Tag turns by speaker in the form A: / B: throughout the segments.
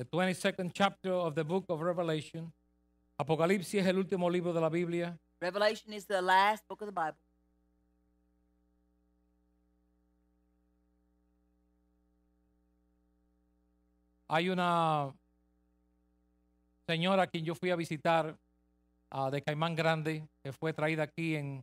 A: the 22nd chapter of the book of Revelation. Apocalipsis es el último libro de la Biblia.
B: Revelation is the last book of the Bible.
A: Hay una señora a quien yo fui a visitar a ah, de Caimán Grande, que fue traída aquí en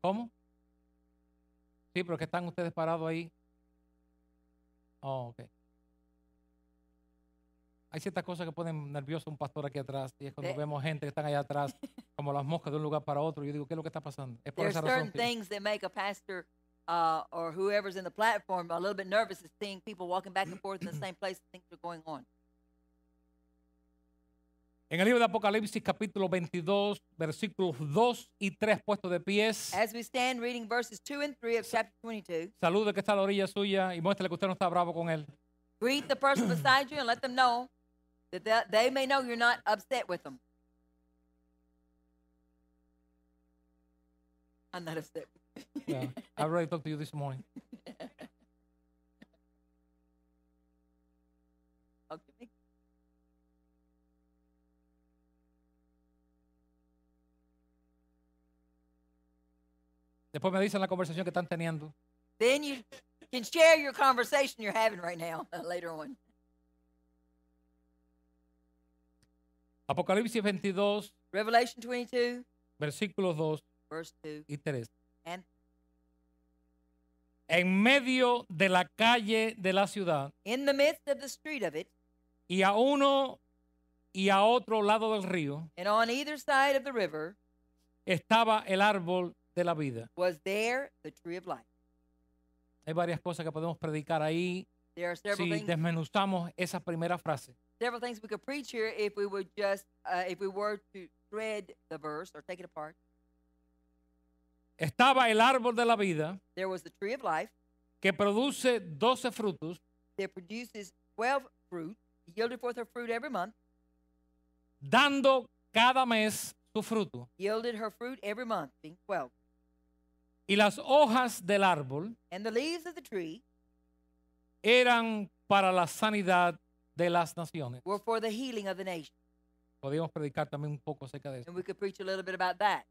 A: ¿Cómo? Sí, pero que están ustedes parados ahí. Oh, ok. Hay ciertas cosas que ponen nervioso a un pastor aquí atrás. Y es cuando eh. vemos gente que están allá atrás, como las moscas de un lugar para otro. Yo digo, ¿qué es lo que está pasando? Es por esa razón. Que... things
B: that make a pastor uh, or whoever's in the platform a little bit nervous is seeing people walking back and forth in the same place. Things are going on.
A: En el libro de Apocalipsis capítulo 22, versículos 2 y 3 puesto de pies.
B: As we stand reading verses 2 and 3 of chapter 22.
A: Salude que está a la orilla suya y muéstrale que usted no está bravo con él.
B: Greet the person beside you and let them know that they, may know you're not upset with them. I'm not upset. yeah,
A: I already talked to you this morning. Después me dicen la conversación que están teniendo.
B: Then you can share your conversation you're having right now, later on.
A: Apocalipsis 22,
B: Revelation 22,
A: versículos 2,
B: verse 2 y 3. And
A: en medio de la calle de la ciudad.
B: In the midst of the street of it.
A: Y a uno y a otro lado del río.
B: And on either side of the river.
A: Estaba el árbol de la vida.
B: Was there the tree of life?
A: Hay varias cosas que podemos predicar ahí
B: There are several si things,
A: desmenuzamos esa primera frase.
B: several things we could preach here if we would just uh, if we were to thread the verse or take it apart.
A: Estaba el árbol de la vida
B: There was the tree of life que produce 12 frutos, that produces 12 fruit, yielded forth her fruit every month, dando cada mes su fruto. yielded her fruit every month, being twelve. Y las hojas
A: del árbol eran para la sanidad de las naciones. Podríamos predicar también un poco acerca de eso.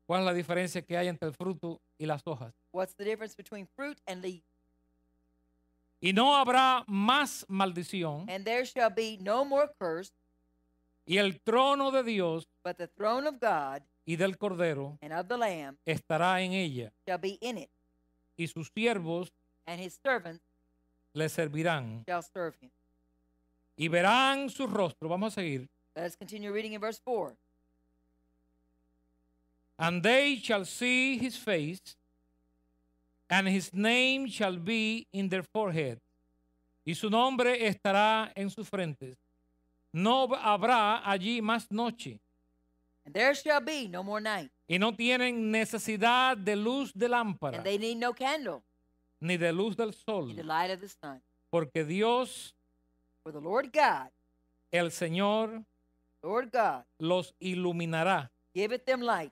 A: ¿Cuál es la diferencia que hay entre el fruto y las hojas? Y no habrá más maldición. Y el trono de Dios y del cordero
B: estará en ella
A: y sus siervos and le servirán y verán su rostro. Vamos a seguir.
B: Let continue reading in verse
A: And they shall see his face, and his name shall be in their forehead, y su nombre estará en sus frentes. No habrá allí más noche And there
B: shall be no more night.
A: Y no tienen necesidad de luz de lámpara. And they
B: need no candle.
A: Ni de luz del sol. Ni the
B: light of the sun.
A: Porque Dios,
B: For the Lord God,
A: el Señor, Lord God, los iluminará.
B: Giveth them light.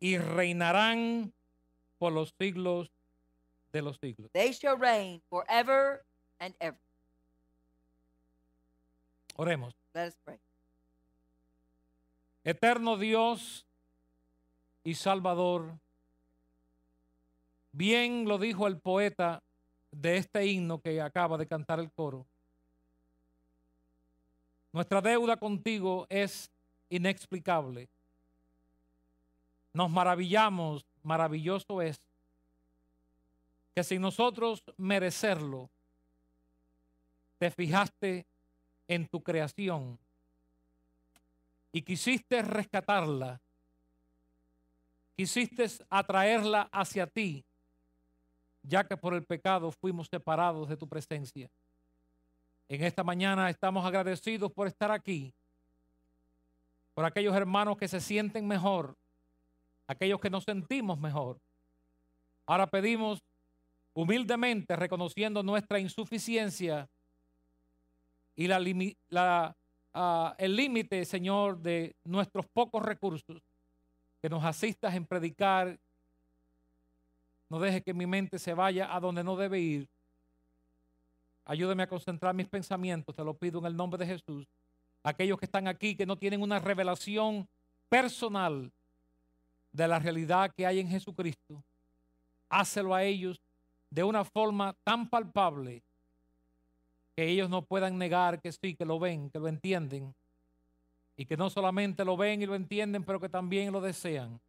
A: Y reinarán por los siglos de los siglos. They
B: shall reign forever and ever. Oremos. Let us pray.
A: Eterno Dios y Salvador, bien lo dijo el poeta de este himno que acaba de cantar el coro. Nuestra deuda contigo es inexplicable. Nos maravillamos, maravilloso es, que sin nosotros merecerlo, te fijaste en tu creación y quisiste rescatarla, quisiste atraerla hacia ti, ya que por el pecado fuimos separados de tu presencia. En esta mañana estamos agradecidos por estar aquí, por aquellos hermanos que se sienten mejor, aquellos que nos sentimos mejor. Ahora pedimos humildemente, reconociendo nuestra insuficiencia y la, la Ah, el límite, Señor, de nuestros pocos recursos. Que nos asistas en predicar. No dejes que mi mente se vaya a donde no debe ir. Ayúdame a concentrar mis pensamientos, te lo pido en el nombre de Jesús. Aquellos que están aquí que no tienen una revelación personal de la realidad que hay en Jesucristo, hácelo a ellos de una forma tan palpable que ellos no puedan negar que sí, que lo ven, que lo entienden, y que no solamente lo ven y lo entienden, pero que también lo desean.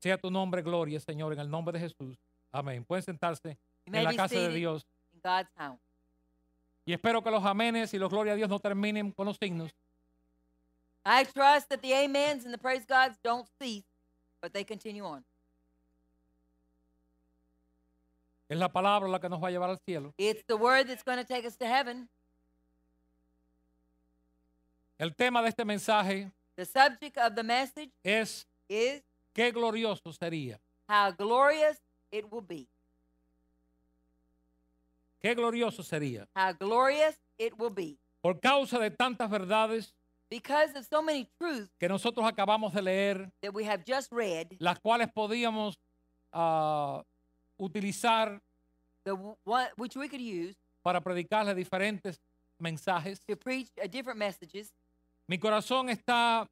A: Sea tu nombre gloria, Señor, en el nombre de Jesús. Amén. Pueden sentarse en la casa de Dios. Y espero que los amenes y los gloria a Dios no terminen con los signos.
B: I trust that the amens and the praise gods don't cease, but they continue on.
A: Es la palabra la que nos va a llevar al cielo. El tema de este mensaje es qué glorioso sería. Qué glorioso sería.
B: How
A: Por causa de tantas verdades que nosotros acabamos de leer, las cuales podíamos ah, utilizar para predicarle diferentes mensajes. Uh, Mi corazón está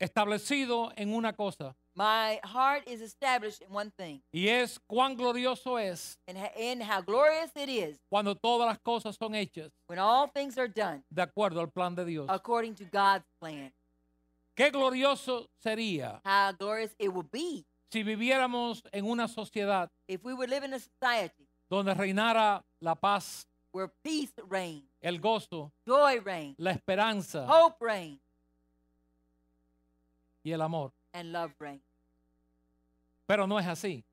A: establecido en una cosa. Y es cuán
B: glorioso
A: es cuando todas las cosas son hechas de acuerdo al plan de Dios. Qué glorioso sería si viviéramos en una sociedad donde reinara la paz, el gozo, la esperanza y el amor.
B: and
A: Pero no es así.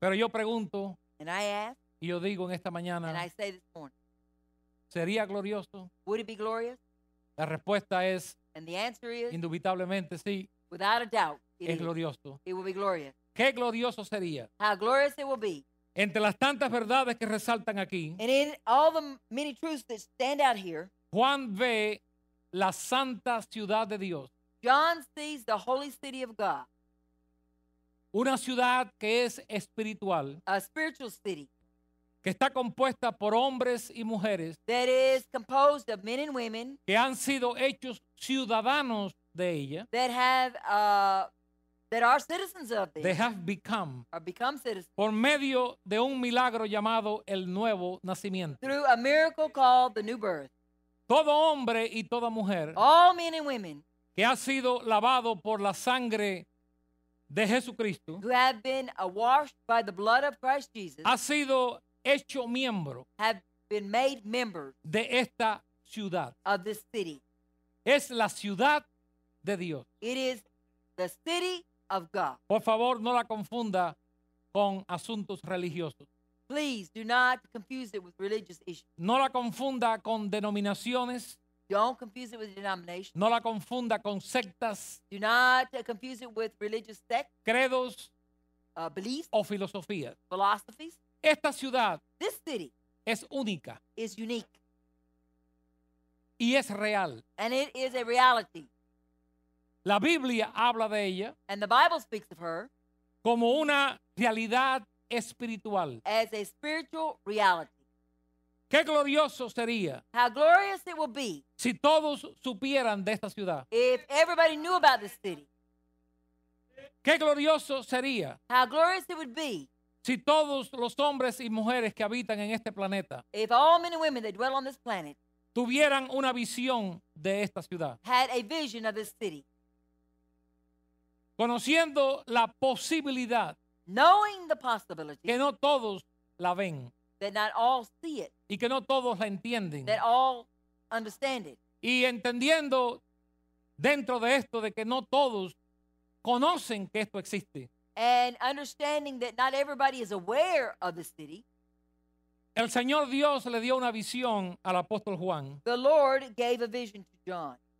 A: Pero yo pregunto y yo digo en esta mañana, ¿sería glorioso? would La respuesta es indubitablemente sí
B: es glorioso. Qué
A: glorioso sería. Entre las tantas verdades que resaltan aquí, Juan ve la santa ciudad de Dios. John the holy Una ciudad que es espiritual, a spiritual city que está compuesta por hombres y mujeres women que han sido hechos ciudadanos de ella
B: that have uh, that are citizens of these, they have
A: become
B: are become citizens
A: por medio de un milagro llamado el nuevo nacimiento. through a miracle called the new birth. Todo hombre y toda mujer All men and women que ha sido lavado por la sangre de Jesucristo who have been washed by the blood of Christ Jesus ha sido hecho miembro have been made members de esta ciudad. Of this city. Es la ciudad de Dios. It is the city of God. Por favor, no la confunda con asuntos religiosos. Please do not confuse it with religious issues. No la confunda con denominaciones. Don't confuse it with denominations. No la confunda con sectas. Do not confuse it with religious sects. Credos. Uh, beliefs. O filosofías. Philosophies. Esta ciudad. This city. Es única. Is unique. Y es real.
B: And it is a reality. La Biblia habla de ella
A: como una realidad espiritual. Qué glorioso sería si todos supieran de esta ciudad. Qué glorioso sería si todos los hombres y mujeres que habitan en este planeta tuvieran una visión de esta ciudad. Conociendo la posibilidad que no todos la ven y que no todos la entienden. Y entendiendo dentro de esto de que no todos conocen que esto existe. El Señor Dios le dio una visión al apóstol Juan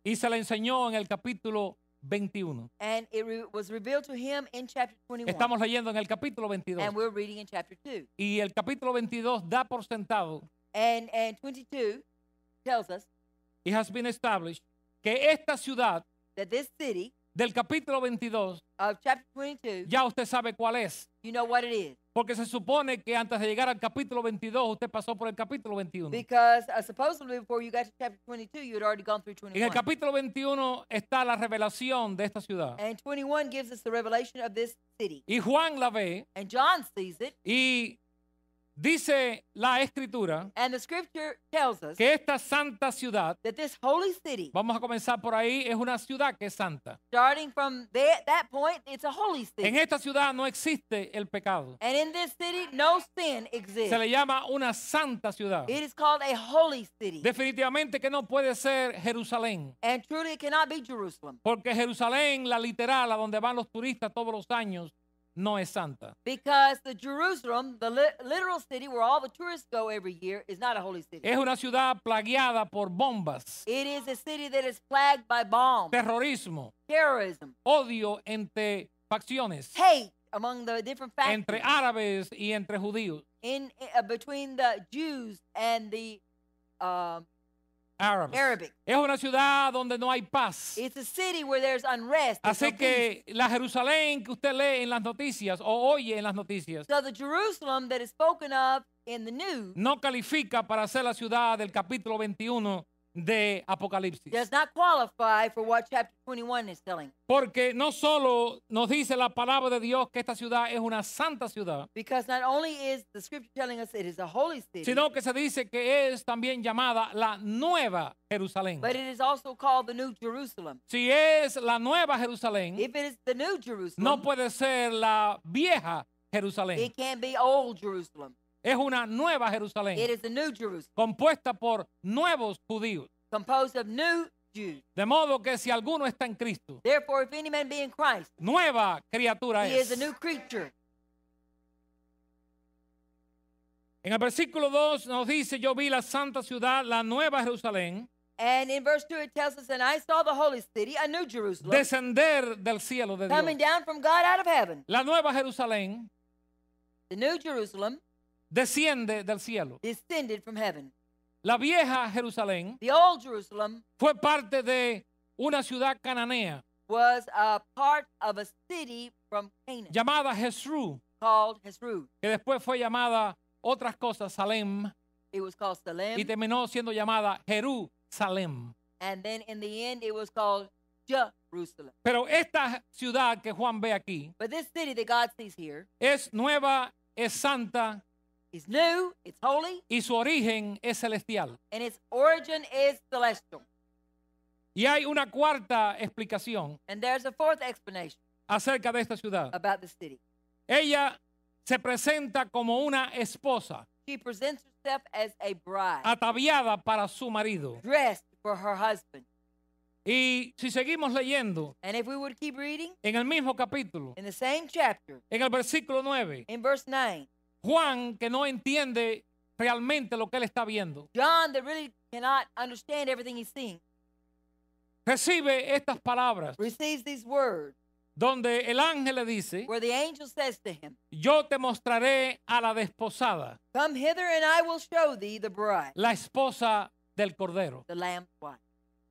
A: y se la enseñó en el capítulo 21.
B: And it was revealed to him in chapter Estamos
A: leyendo en el capítulo 22. And we're reading in chapter Y el capítulo 22 da por sentado.
B: And, and 22 tells us.
A: has been established que esta ciudad that this city del capítulo 22, ya usted sabe cuál es. Porque se supone que antes de llegar al capítulo 22, usted pasó por el capítulo 21. Uh, en el capítulo 21 está la revelación de esta ciudad. Y Juan la ve. Y Dice la escritura que esta santa ciudad, vamos a comenzar por ahí, es una ciudad que es santa. En esta ciudad no existe el pecado. Se le llama una santa ciudad.
B: Definitivamente
A: que no puede ser Jerusalén. Porque Jerusalén, la literal, a donde van los turistas todos los años, no es santa.
B: Because the Jerusalem, the li literal city where all the tourists go every year, is not a holy city. Es una
A: ciudad plagueada por bombas.
B: It is a city that is plagued by bombs.
A: Terrorismo.
B: Terrorism. Odio entre
A: facciones.
B: Hate among the different factions. Entre
A: árabes y entre judíos.
B: In uh, between the Jews and the um, Es una
A: ciudad donde no hay paz. Así que la Jerusalén que usted lee en las noticias o oye en las noticias. No califica para ser la ciudad del capítulo 21 de Apocalipsis.
B: Does not qualify for what chapter 21 is telling.
A: Porque no solo nos dice la palabra de Dios que esta ciudad es una santa ciudad.
B: Because not only is the scripture telling us it is a holy city. Sino
A: que se dice que es también llamada la nueva Jerusalén. But
B: it is also called the new Jerusalem.
A: Si es la nueva Jerusalén. If it is the new Jerusalem. No puede ser la vieja Jerusalén. It can't be old Jerusalem. Es una nueva Jerusalén. It is a new Jerusalem, compuesta por nuevos judíos. composed of new Jews. De modo que si alguno está en Cristo, Therefore, if any man be in Christ, nueva criatura he is a new creature. En el versículo 2 nos dice, yo vi la santa ciudad, la nueva Jerusalén,
B: And in verse 2, it tells us, And I saw the holy city, a new Jerusalem, descender del cielo de Dios. coming down from God out of heaven. La nueva Jerusalén The new Jerusalem desciende
A: del cielo. La vieja Jerusalén fue parte de una ciudad cananea llamada Jezru, que después fue llamada otras cosas Salem y terminó siendo llamada Jerusalén. Pero esta ciudad que Juan ve aquí es nueva, es santa It's new, it's holy, y su origen es celestial. and its origin is celestial. Y hay una cuarta explicación And there's a fourth explanation acerca de esta ciudad. about the city. Ella se presenta como una esposa
B: She presents herself as a bride,
A: ataviada para su marido.
B: dressed for her husband.
A: Y si seguimos leyendo And if we would keep reading en el mismo capítulo, in the same chapter, en el versículo in verse 9, Juan que no entiende realmente lo que él está viendo. John that really cannot understand everything he's seeing. Recibe estas palabras. Receives these words. Donde el ángel le dice, Where the angel says to him, yo te mostraré a la desposada.
B: Come hither and I will show thee the bride.
A: La esposa del cordero. The lamb's wife.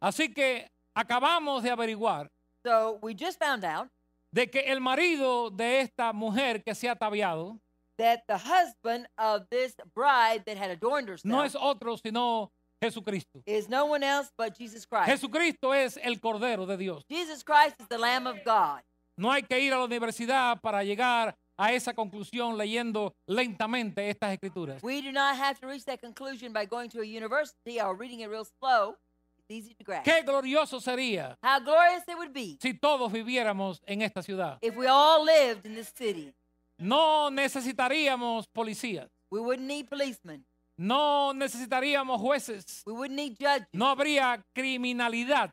A: Así que acabamos de averiguar so we just found out de que el marido de esta mujer que se ha ataviado that the husband of this
B: bride that had adorned herself
A: no es otro sino Jesucristo.
B: Is no one else but Jesus Christ.
A: Jesucristo es el Cordero de Dios.
B: Jesus Christ is the Lamb of God.
A: No hay que ir a la universidad para llegar a esa conclusión leyendo lentamente estas escrituras.
B: We do not have to reach that conclusion by going to a university or reading it real slow. Easy to grasp. Qué
A: glorioso sería How glorious it would be si todos viviéramos en esta ciudad. If we all lived in this city. No necesitaríamos policías. No necesitaríamos jueces. No habría criminalidad.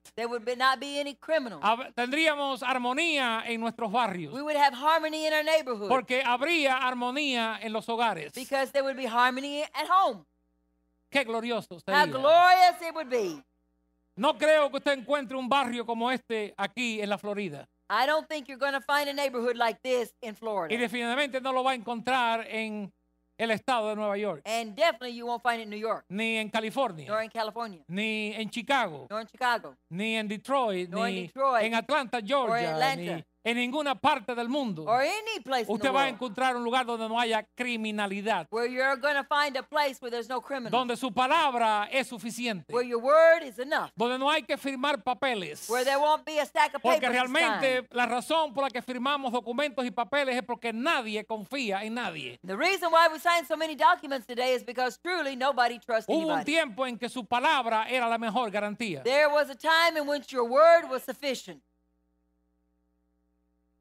A: tendríamos armonía en nuestros barrios. Porque habría armonía en los hogares. Qué glorioso sería. No creo que usted encuentre un barrio como este aquí en la Florida.
B: I don't think you're going to find a neighborhood like this in Florida. Y
A: definitivamente no lo va a encontrar en el estado de Nueva York. And definitely you won't find it in New York. Ni en California. Nor in California. Ni en Chicago. Nor in Chicago. Ni en Detroit. Nor ni in Detroit. En Atlanta, Georgia. Or Atlanta. Ni en ninguna parte del mundo usted va a encontrar un lugar donde no haya criminalidad, donde su palabra es suficiente, donde no hay que firmar papeles,
B: porque realmente
A: la razón por la que firmamos documentos
B: y papeles es porque nadie confía en nadie. Hubo un
A: tiempo en que su palabra era la mejor garantía. There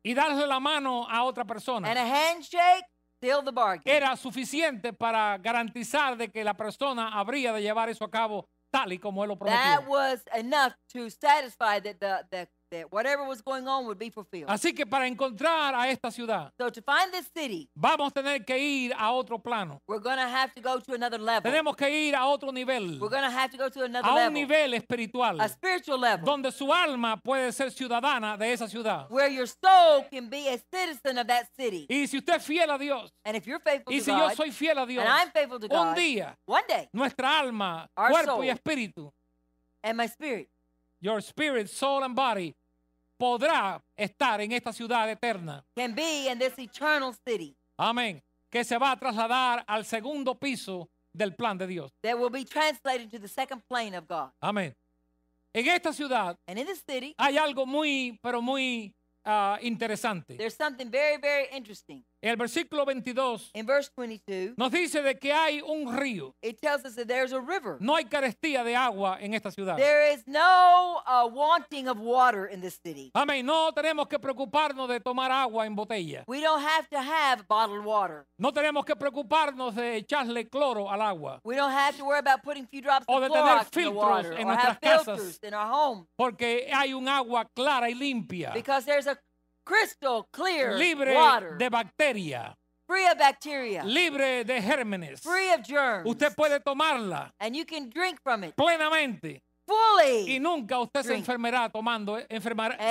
A: y darle la mano a otra persona. Era suficiente para garantizar de que la persona habría de llevar eso a cabo tal y como él lo prometió.
B: That whatever was going on would be fulfilled.
A: Así que para encontrar a esta ciudad, so to find this city, vamos a tener que ir a otro plano.
B: We're gonna have to go to another level. Tenemos
A: que ir a otro nivel. We're
B: gonna have to go to another a un level.
A: nivel espiritual. A spiritual level. Donde su alma puede ser ciudadana de esa ciudad. Where your soul can be a
B: citizen of that city. Y si usted es fiel a Dios, and if you're faithful y si to yo soy fiel a Dios, and I'm faithful to God, un día, one
A: day, nuestra alma, cuerpo soul, y espíritu,
B: and my spirit,
A: your spirit, soul and body podrá estar en esta ciudad eterna. Can be in this eternal city. Amén. Que se va a trasladar al segundo piso del plan de Dios. That will be translated to the second plane of God. Amén. En esta ciudad in this city, hay algo muy, pero muy ah, interesante. There's something very, very interesting. En el versículo 22, nos dice de que hay un río. No hay carestía de agua en esta ciudad.
B: no
A: uh, Amén. No tenemos que preocuparnos de tomar agua en botella. No tenemos que preocuparnos de echarle cloro al agua. O de tener filtros en nuestras casas. porque hay un agua clara y limpia crystal clear libre de bacteria. Free of bacteria. Libre de gérmenes. Free of germs. Usted puede tomarla. Plenamente. Y nunca usted se enfermará tomando, eh, se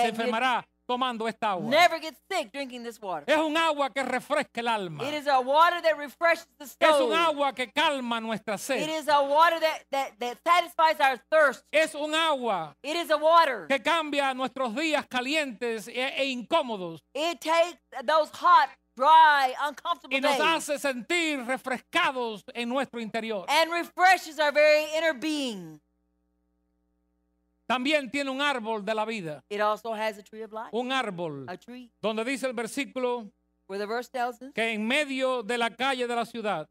A: enfermará tomando esta agua. Never
B: get sick drinking this water.
A: Es un agua que refresca el alma. It is a water that refreshes the soul. Es un agua que calma nuestra sed. It is a water that, that, that satisfies our thirst. Es un agua It is a water que cambia nuestros días calientes e, e incómodos. It takes
B: those hot Dry, uncomfortable y nos hace
A: sentir refrescados en nuestro interior. And refreshes our very inner being. También tiene un árbol de la vida.
B: Un árbol.
A: Donde dice el versículo que en medio de la calle de la ciudad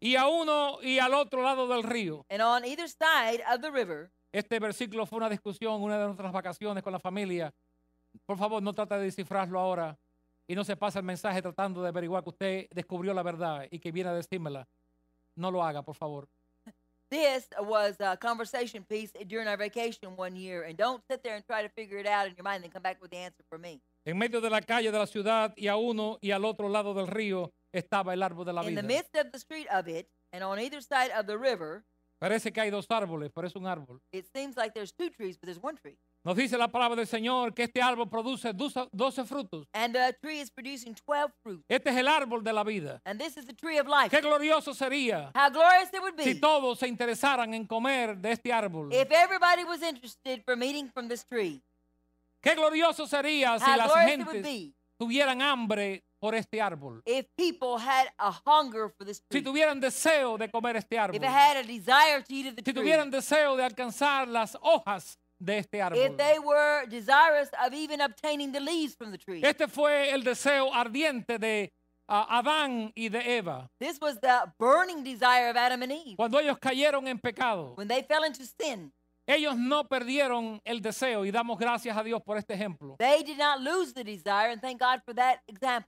A: y a uno y al otro lado del río. este versículo fue una discusión, una de nuestras vacaciones con la familia. Por favor, no trate de descifrarlo ahora y no se pase el mensaje tratando de averiguar que usted descubrió la verdad y que viene a decírmela. No lo haga, por favor.
B: this was a conversation piece during our vacation one year. And don't sit there and try to figure it out in your mind and come back with the answer for me.
A: En medio de la calle de la ciudad y a uno y al otro lado del río estaba el árbol de la vida. In the midst
B: of the street of it, and on either side of the river,
A: parece que hay dos árboles, un árbol.
B: It seems like there's two trees, but there's one tree.
A: Nos dice la palabra del Señor que este árbol produce 12 frutos. Este es el árbol de la vida. Qué glorioso sería si todos se interesaran en comer de este árbol.
B: Qué glorioso sería si las gentes
A: tuvieran hambre por este árbol. Si tuvieran deseo de comer este árbol. Si tuvieran deseo de alcanzar las hojas de este árbol. Este fue el deseo ardiente de Adán y de Eva. This was the burning desire of Adam and Eve. Cuando ellos cayeron en pecado. When they fell into sin. Ellos no perdieron el deseo y damos gracias a Dios por este ejemplo.
B: They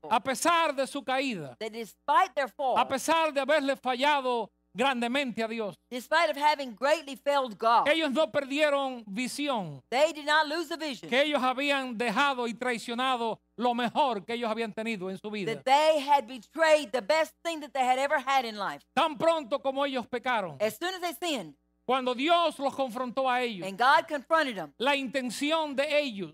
B: A
A: pesar de su caída. their fall. A pesar de haberle fallado grandemente a Dios. Ellos no perdieron visión. que ellos habían dejado y traicionado lo mejor que ellos habían tenido en su vida. Tan pronto como ellos pecaron, As cuando Dios los confrontó a ellos, la intención de ellos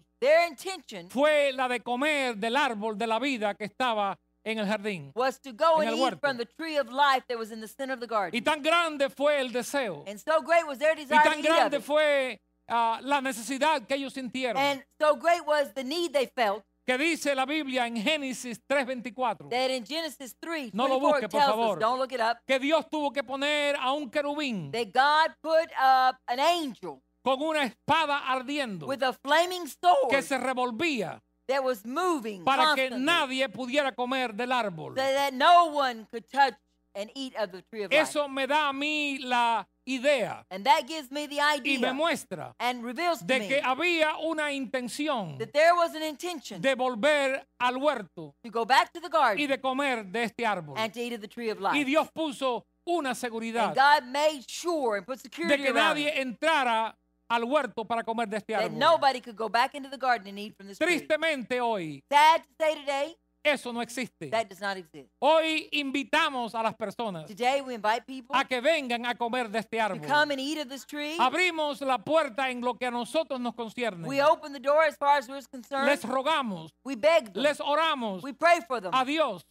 A: fue la de comer del árbol de la vida que estaba en el jardín. Was to go and eat from the
B: tree of life that was in the center of the garden Y
A: tan grande fue el deseo. And
B: so great was their desire y tan grande it.
A: fue ah, la necesidad que ellos sintieron. And so great was the need they felt Que dice la Biblia en Génesis 3:24. that in Genesis 3, No lo busque, por favor. us, don't look it up, Que Dios tuvo que poner a un querubín that God put up an angel con una espada ardiendo with a flaming sword que se revolvía that was moving para que nadie pudiera comer del árbol.
B: so that no one could touch
A: and eat of the tree of life. Eso me da a mí la idea And that gives me the idea. y me muestra and reveals to de me que había una intención that there was an intention de volver al huerto to go back to the garden. y de comer de este árbol. and to eat of the tree of life. Y Dios puso una seguridad. And
B: God made sure and put de security que around nadie
A: entrara al huerto para comer de este árbol. Tristemente hoy Sad today, eso no existe. Hoy invitamos a las personas a que vengan a comer de este to árbol. Abrimos la puerta en lo que a nosotros nos concierne. Les rogamos, les oramos a Dios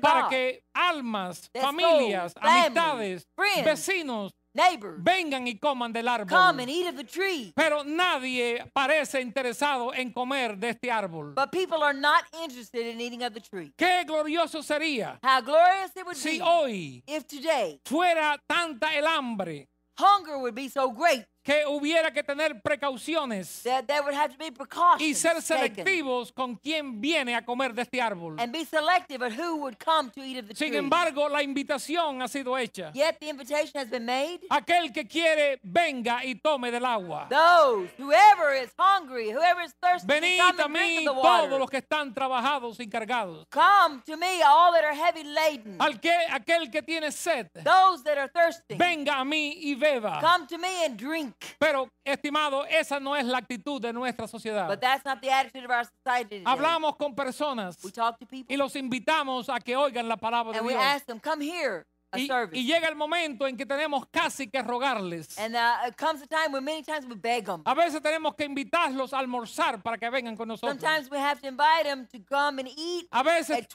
A: para que almas, familias, amistades, vecinos Neighbors, vengan y coman del árbol. Come and eat of the tree. Pero nadie parece interesado en comer de este árbol.
B: But people are not interested in eating of the tree. Qué glorioso sería How glorious it would si be hoy if today fuera tanta el hambre. Hunger would be so great
A: que hubiera que tener precauciones y ser selectivos con quien viene a comer de este árbol. Sin embargo, la invitación ha sido hecha. Aquel que quiere venga y tome del agua.
B: Venid a mí todos los que
A: están trabajados y cargados.
B: Al que, aquel que tiene sed. Venga a mí y beba. me drink.
A: Pero, estimado, esa no es la actitud de nuestra sociedad. Hablamos con personas y los invitamos a que oigan la palabra de Dios. Y, llega el momento en que tenemos casi que rogarles. a veces tenemos que invitarlos a almorzar para que vengan con nosotros. Em
B: a veces,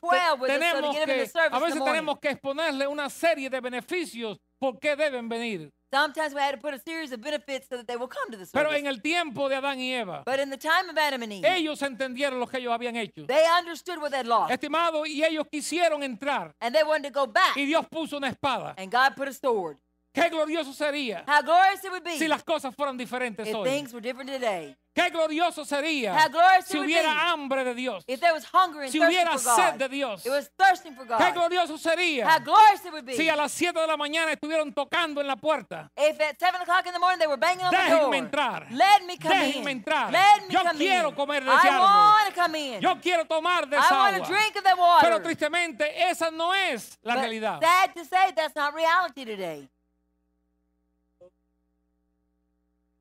B: tenemos
A: que exponerle una serie de beneficios por deben venir. Sometimes we had to put a series of benefits so that they will come to the service. Pero en el tiempo de Adán y Eva, But in the time of Adam and Eve, ellos entendieron lo que ellos habían hecho. They understood what they had lost. Estimado, y ellos quisieron entrar. And they wanted to go back. Y Dios puso una espada. And God put a sword. Qué glorioso sería How glorious it would be si las cosas fueran diferentes if hoy.
B: were different today.
A: Qué glorioso sería How glorious si it would hubiera be hambre de Dios.
B: if there was hunger and Si hubiera for sed God. de Dios. It was thirsting for Qué God. glorioso How sería glorious it would be si a las
A: 7 de la mañana estuvieron tocando en la puerta.
B: if at 7 o'clock in the morning they were banging on the door. Déjenme
A: entrar. Let me come Déjenme in. entrar. Let me Yo come quiero in. comer de ese I árbol. want to come Yo quiero tomar de I esa agua. drink of that water. Pero tristemente esa no es la But realidad.
B: sad to say, that's not reality today.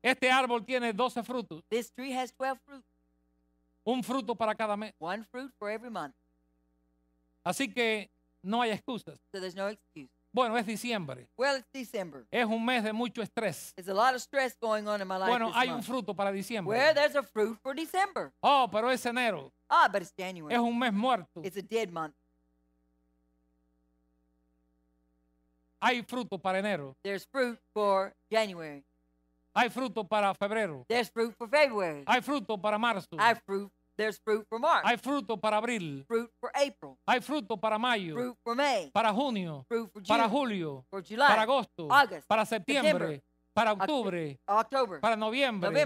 A: Este árbol tiene 12 frutos. This tree has 12 fruits. Un fruto para cada mes. One fruit for every month. Así que no hay excusas. So there's no excuse. Bueno, es diciembre. Well, it's December. Es un mes de mucho estrés. There's a lot of stress
B: going on in my life bueno, hay month. un
A: fruto para diciembre. Well,
B: there's a fruit for December. Oh, pero es enero. Ah, but it's January. Es un mes muerto. It's a dead month. Hay fruto para enero. There's fruit for January.
A: Hay fruto para febrero. Hay fruto para marzo. Hay fruto para abril. Hay fruto para mayo. Para junio. Para julio. Para agosto. Para septiembre. Para octubre. Para noviembre.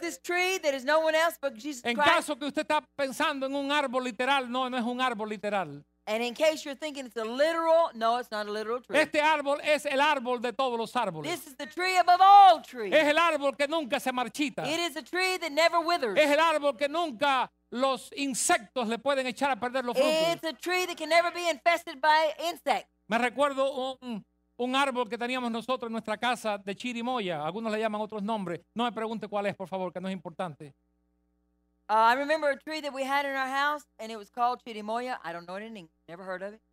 A: this tree, that is no one else but Jesus en Christ. caso que usted está pensando en un árbol literal, no, no es un árbol literal.
B: And in case you're thinking it's a literal, no, it's not a literal tree. Este
A: árbol es el árbol de todos los árboles. This is the tree above all trees. Es el árbol que nunca se marchita. It is a tree that never withers. Es el árbol que nunca los insectos le pueden echar a perder los frutos.
B: It's a tree that can never be infested by insects.
A: Me recuerdo un un árbol que teníamos nosotros en nuestra casa de chirimoya. Algunos le llaman otros nombres. No me pregunte cuál es, por favor, que no es importante.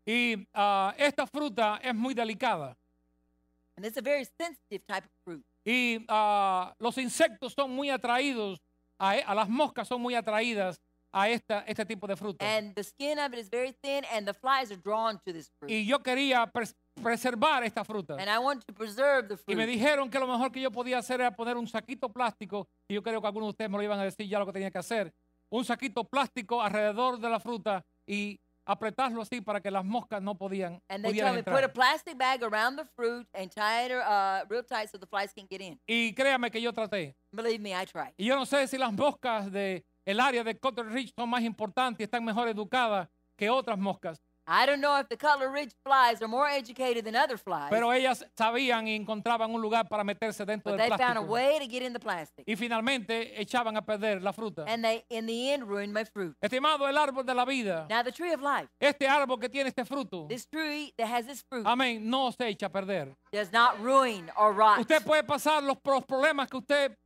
B: Y esta
A: fruta es muy delicada. Y uh, los insectos son muy atraídos, a, a las moscas son muy atraídas a
B: esta, este tipo de fruta
A: Y yo quería preservar esta fruta. Y me dijeron que lo mejor que yo podía hacer era poner un saquito plástico, y yo creo que algunos de ustedes me lo iban a decir ya lo que tenía que hacer, un saquito plástico alrededor de la fruta y apretarlo así para que las moscas no podían, entrar. Y créame que yo traté.
B: Believe me, I tried.
A: Y yo no sé si las moscas de el área de Cutler Ridge son más importantes y están mejor educadas que otras moscas. Pero ellas sabían y encontraban un lugar para meterse dentro del plástico. Y finalmente echaban a perder la fruta. Estimado el árbol de la vida. Este árbol que tiene este fruto. Amén. No se echa a perder. Usted puede pasar los problemas que usted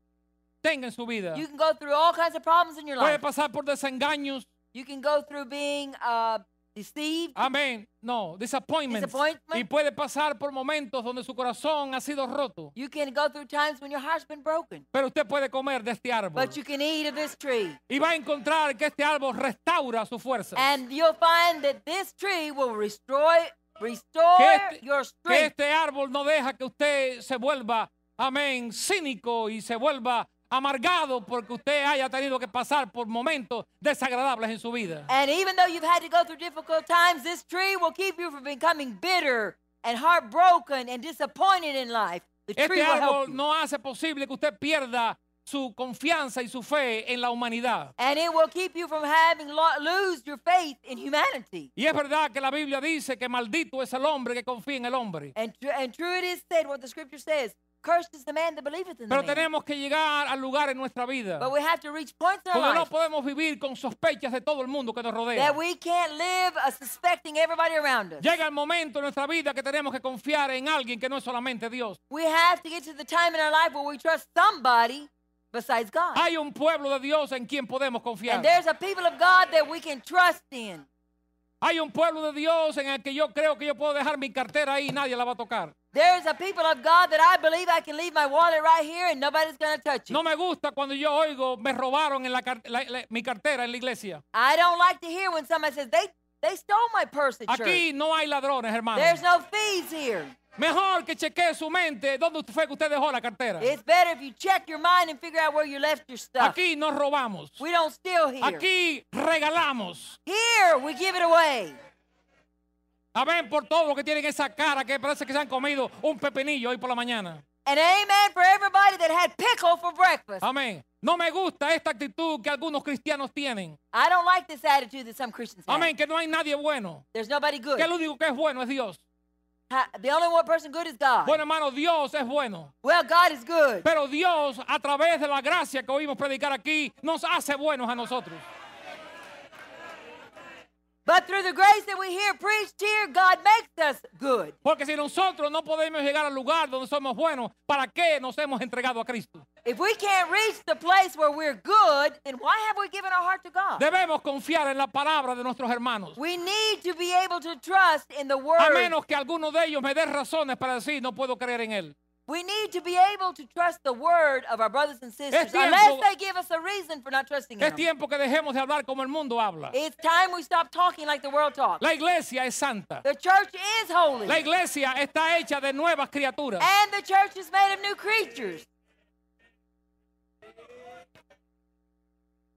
A: tenga en su vida. You
B: can go through all kinds of problems in your life. Puede pasar
A: por desengaños. You can go through being uh, deceived. Amén. No, disappointments. Disappointment. Y puede pasar por momentos donde su corazón ha sido roto. You can go through times when your heart's been broken. Pero usted puede comer de este árbol. But you can eat of this tree. Y va a encontrar que este árbol restaura su fuerza. And you'll find that this tree will restore, restore que este, your strength. Que este árbol no deja que usted se vuelva, amén, cínico y se vuelva amargado porque usted haya tenido que pasar por momentos desagradables en su vida.
B: And even though you've had to go through difficult times, this tree will keep you from becoming bitter and heartbroken and disappointed in life. The este tree este árbol will help no hace posible
A: que usted pierda su confianza y su fe en la humanidad.
B: And it will keep you from
A: having lose your faith in humanity. Y es verdad que la Biblia dice que maldito es el hombre que confía en el hombre. And, tr and true it is said what the scripture says. Pero tenemos que llegar al lugar en nuestra vida
B: But no
A: podemos vivir con sospechas de todo el mundo que nos rodea. Llega el momento en nuestra vida que tenemos que confiar en alguien que no es solamente Dios. Hay un pueblo de Dios en quien podemos confiar. Hay un pueblo de Dios en el que yo creo que yo puedo dejar mi cartera ahí y nadie la va a tocar. There's a people of God that I believe I can leave my wallet right here and nobody's going to touch it. No me gusta cuando yo oigo me robaron en la, la, la, mi cartera en la iglesia.
B: I don't like to hear when somebody says they they stole my purse at church. Aquí no hay ladrones, hermano. There's
A: no thieves here. Mejor que chequee su mente dónde fue que usted dejó la cartera. It's better if you check your mind and figure out where you left your stuff. Aquí no robamos. We don't steal here. Aquí regalamos. Here we give it away. Amén por todos los que tienen esa cara que parece que se han comido un pepinillo hoy por la mañana.
B: amen Amén.
A: No me gusta esta actitud que algunos cristianos tienen. I Amén, que no hay nadie bueno. There's nobody good. Que el único que es bueno es Dios. The only one person good is God. Bueno, hermano, Dios es bueno. Well, God is good. Pero Dios, a través de la gracia que oímos predicar aquí, nos hace buenos a nosotros. But through the grace that we hear preached here, God makes us good. Porque si nosotros no podemos llegar al lugar donde somos buenos, ¿para qué nos hemos entregado a Cristo?
B: If we can't reach the place where we're good, then why have we given our heart to God? Debemos confiar en la palabra de nuestros hermanos. We need to be able to trust in the word. A menos que
A: alguno de ellos me dé razones para decir no puedo creer en él.
B: We need to be able to trust the word of our brothers and sisters tiempo, unless they give us a reason for not trusting es que
A: de como el mundo habla. It's
B: time we stop talking like the world talks. La
A: iglesia es santa. The
B: church is holy. La iglesia
A: está hecha de nuevas criaturas. And
B: the church is made of new
A: creatures.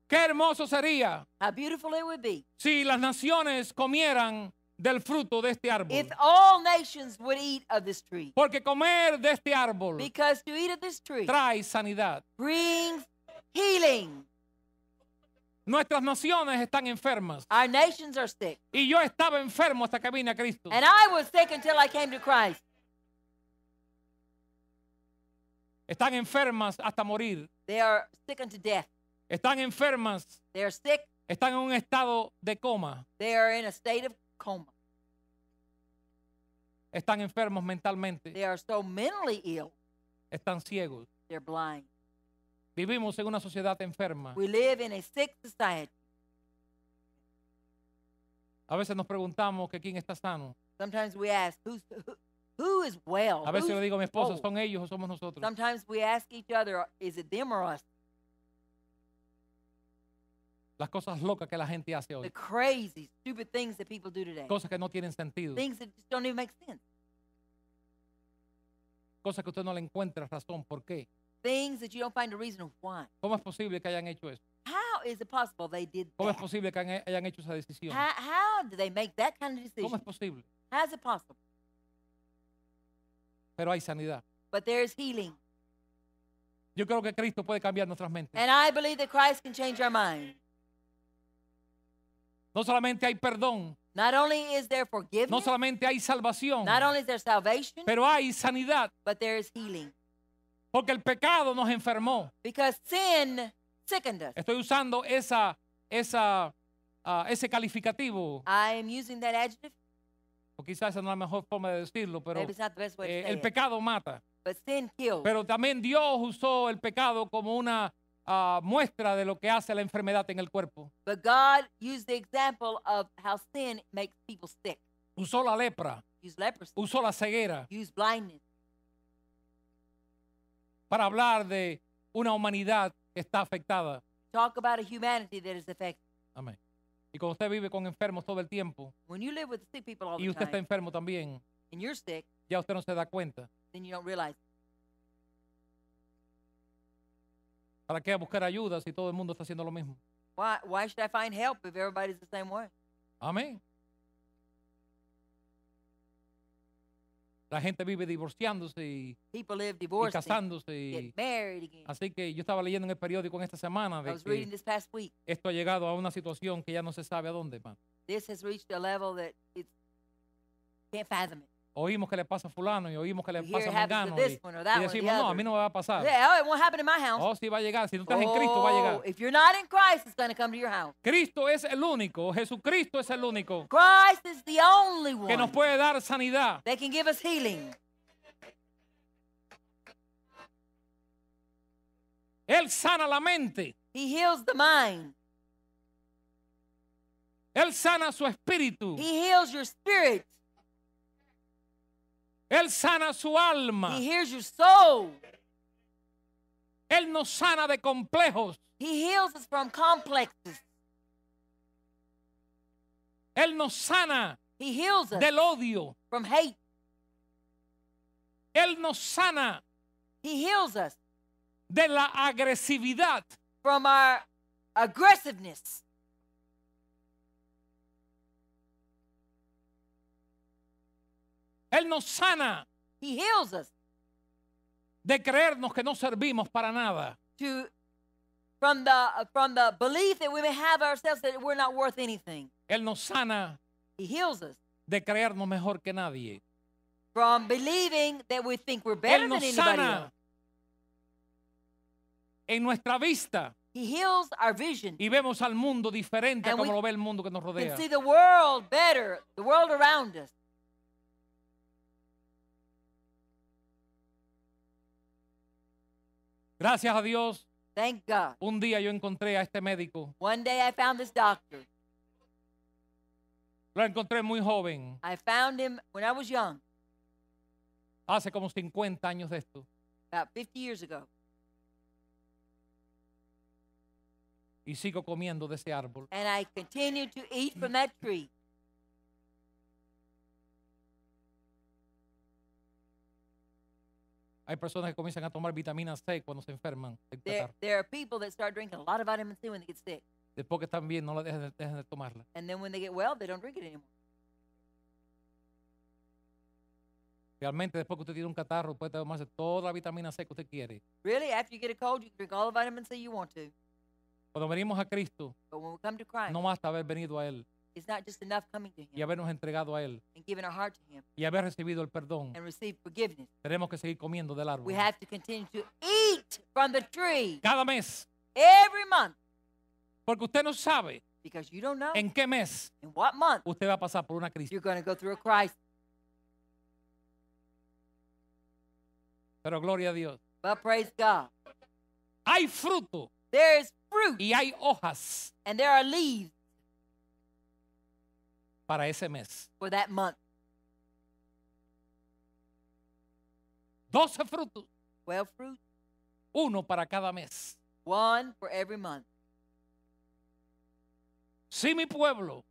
A: Qué hermoso sería How beautiful it would be. si las naciones comieran del fruto de este árbol. Porque comer de este árbol trae sanidad. Nuestras naciones están enfermas. Y yo estaba enfermo hasta que vine a Cristo. Están enfermas hasta morir. Están
B: enfermas. Están en un
A: estado de coma coma. Están enfermos mentalmente. They are so mentally ill. Están ciegos. They're blind. Vivimos en una sociedad enferma. We
B: live in a sick society.
A: A veces nos preguntamos que quién está sano.
B: Sometimes we ask who's who, who is
A: well. A veces le digo a mi esposa, son ellos o somos nosotros.
B: Sometimes we ask each other, is it them or us?
A: Las cosas locas que la gente hace hoy. The
B: crazy, stupid things that people do today.
A: Cosas que no tienen sentido. Things
B: that just don't even make sense.
A: Cosas que usted no le encuentra razón por qué.
B: Things that you don't find a reason of why.
A: ¿Cómo es posible que hayan hecho eso?
B: How is it possible they did that?
A: ¿Cómo es posible que hayan hecho esa decisión? How,
B: how do they make that kind of ¿Cómo es posible? How is it possible?
A: Pero hay sanidad.
B: But there is healing.
A: Yo creo que Cristo puede cambiar nuestras mentes.
B: And I believe that Christ can change our minds.
A: No solamente hay perdón. Not only is there forgiveness, no solamente hay salvación. Not only is there salvation, pero hay sanidad. But there is healing. Porque el pecado nos enfermó.
B: Because sin sickened us.
A: Estoy usando esa, esa, ah, ese calificativo.
B: I am using that adjective.
A: O quizás esa no es la mejor forma de decirlo, pero eh, el pecado mata.
B: But sin kills.
A: Pero también Dios usó el pecado como una Ah, muestra de lo que hace la enfermedad en el cuerpo. Usó la lepra. Usó la ceguera. Para hablar de una humanidad que está afectada. Y cuando usted vive con enfermos todo el tiempo, y usted está enfermo también, ya usted no se da cuenta. ¿Para qué buscar ayuda si todo el mundo está haciendo lo mismo?
B: Why, why should I find help if everybody's the same way?
A: Amén. La gente vive divorciándose y, y casándose. así que yo estaba leyendo en el periódico en esta semana de que this past week. esto ha llegado a una situación que ya no se sabe a dónde, hermano.
B: This has reached a level that it can't fathom it
A: oímos que le pasa a fulano y oímos que le pasa a mengano y, decimos, no, a mí no me va a pasar.
B: Oh, oh, sí va a llegar. Si no estás en oh, Cristo, va a llegar.
A: Cristo es el único. Jesucristo es el único.
B: que nos
A: puede dar sanidad. Él sana la mente. Él sana su espíritu. Él sana su alma. He heals your soul. Él nos sana de complejos. He heals us from complexes. Él nos sana He heals us del odio. From hate. Él nos sana He heals us de la agresividad. From our aggressiveness. Él nos sana. He heals us. De creernos que no servimos para
B: nada. To, from the from the belief that we may have ourselves that we're not worth anything. Él nos sana. He heals us. De creernos mejor que nadie. From believing that we think we're better Él nos than anybody sana.
A: En nuestra vista. He heals our vision. Y vemos al mundo diferente a como lo ve el mundo que nos rodea. We see the
B: world better, the world around us.
A: Gracias a Dios. Thank God. Un día yo encontré a este médico. One day I found this doctor. Lo encontré muy joven. I found him when I was young. Hace como 50 años de esto.
B: About 50 years ago.
A: Y sigo comiendo de ese árbol.
B: And I continue to eat from that tree.
A: Hay personas que comienzan a tomar vitamina C cuando se enferman. Después que están bien, no dejan, de, tomarla. Realmente después que usted tiene un catarro, puede tomarse toda la vitamina C que usted quiere.
B: Really, after a C
A: Cuando venimos a Cristo,
B: no más no
A: basta haber venido a él y habernos entregado a Él y haber recibido el perdón. Tenemos que seguir comiendo del árbol. Cada mes, porque usted no sabe en qué mes usted va a pasar por una crisis.
B: Pero gloria a Dios. Hay fruto y hay hojas leaves
A: para ese mes.
B: For that month. doce frutos. 12 fruits. Uno
A: para cada mes. One for every month. Si mi pueblo,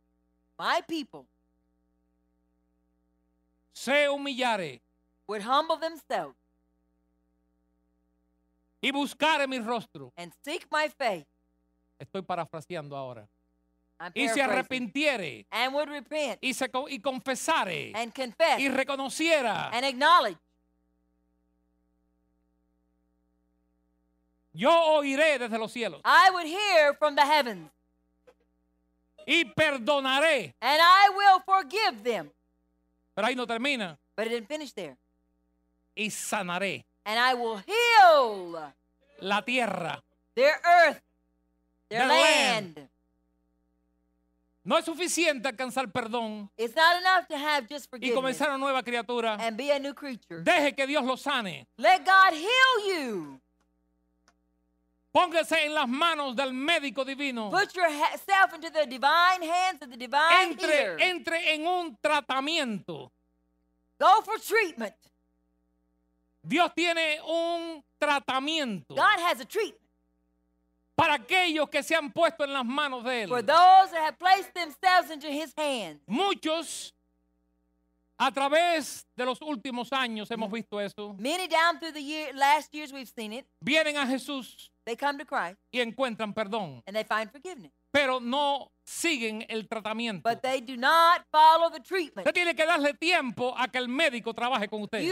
A: my people, se humillare, would humble themselves, y buscare mi rostro, and seek my face, estoy parafraseando ahora y se arrepintiere y, y confesare y reconociera
B: acknowledge.
A: Yo oiré desde los cielos. I Y perdonaré. Pero ahí no termina. Y sanaré. la tierra.
B: earth.
A: No es suficiente alcanzar perdón y comenzar una nueva criatura. Deje que Dios lo sane. Let God heal you. Póngase en las manos del médico divino.
B: Entre,
A: en un tratamiento. Go for treatment. Dios tiene un tratamiento. God has a treatment para aquellos que se han puesto en las manos de él. Muchos a través de los últimos años hemos mm. visto eso. Vienen a Jesús y encuentran perdón. Pero no siguen el tratamiento. But tiene que darle tiempo a que el médico trabaje con usted.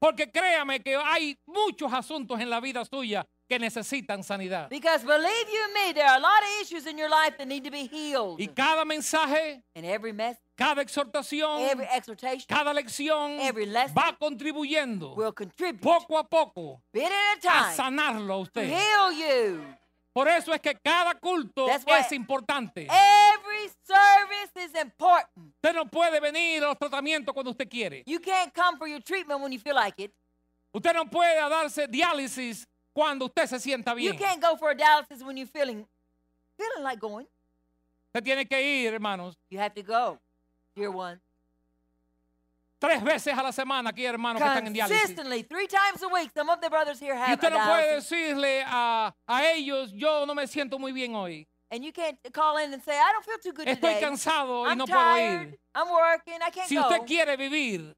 A: Porque créame que hay muchos asuntos en la vida suya que necesitan sanidad.
B: believe me, there are a lot of issues your life that need to be healed. Y cada mensaje, cada exhortación,
A: cada lección va contribuyendo poco a poco a, sanarlo a usted. Por eso es que cada culto es importante. Every service is important. Usted no puede venir a los tratamientos cuando usted quiere. You can't come for your treatment when you feel like it. Usted no puede darse diálisis cuando usted se sienta bien. You can't go for a dialysis when you're feeling
B: feeling like going.
A: Usted tiene que ir, hermanos. You have to go, dear one tres veces a la semana aquí, hermanos, que están en diálisis.
B: Consistently, three times a week, some of the brothers here have Y usted no puede
A: decirle a, a ellos, yo no me siento muy bien hoy.
B: Estoy cansado y no puedo ir. working. I can't Si usted
A: quiere vivir,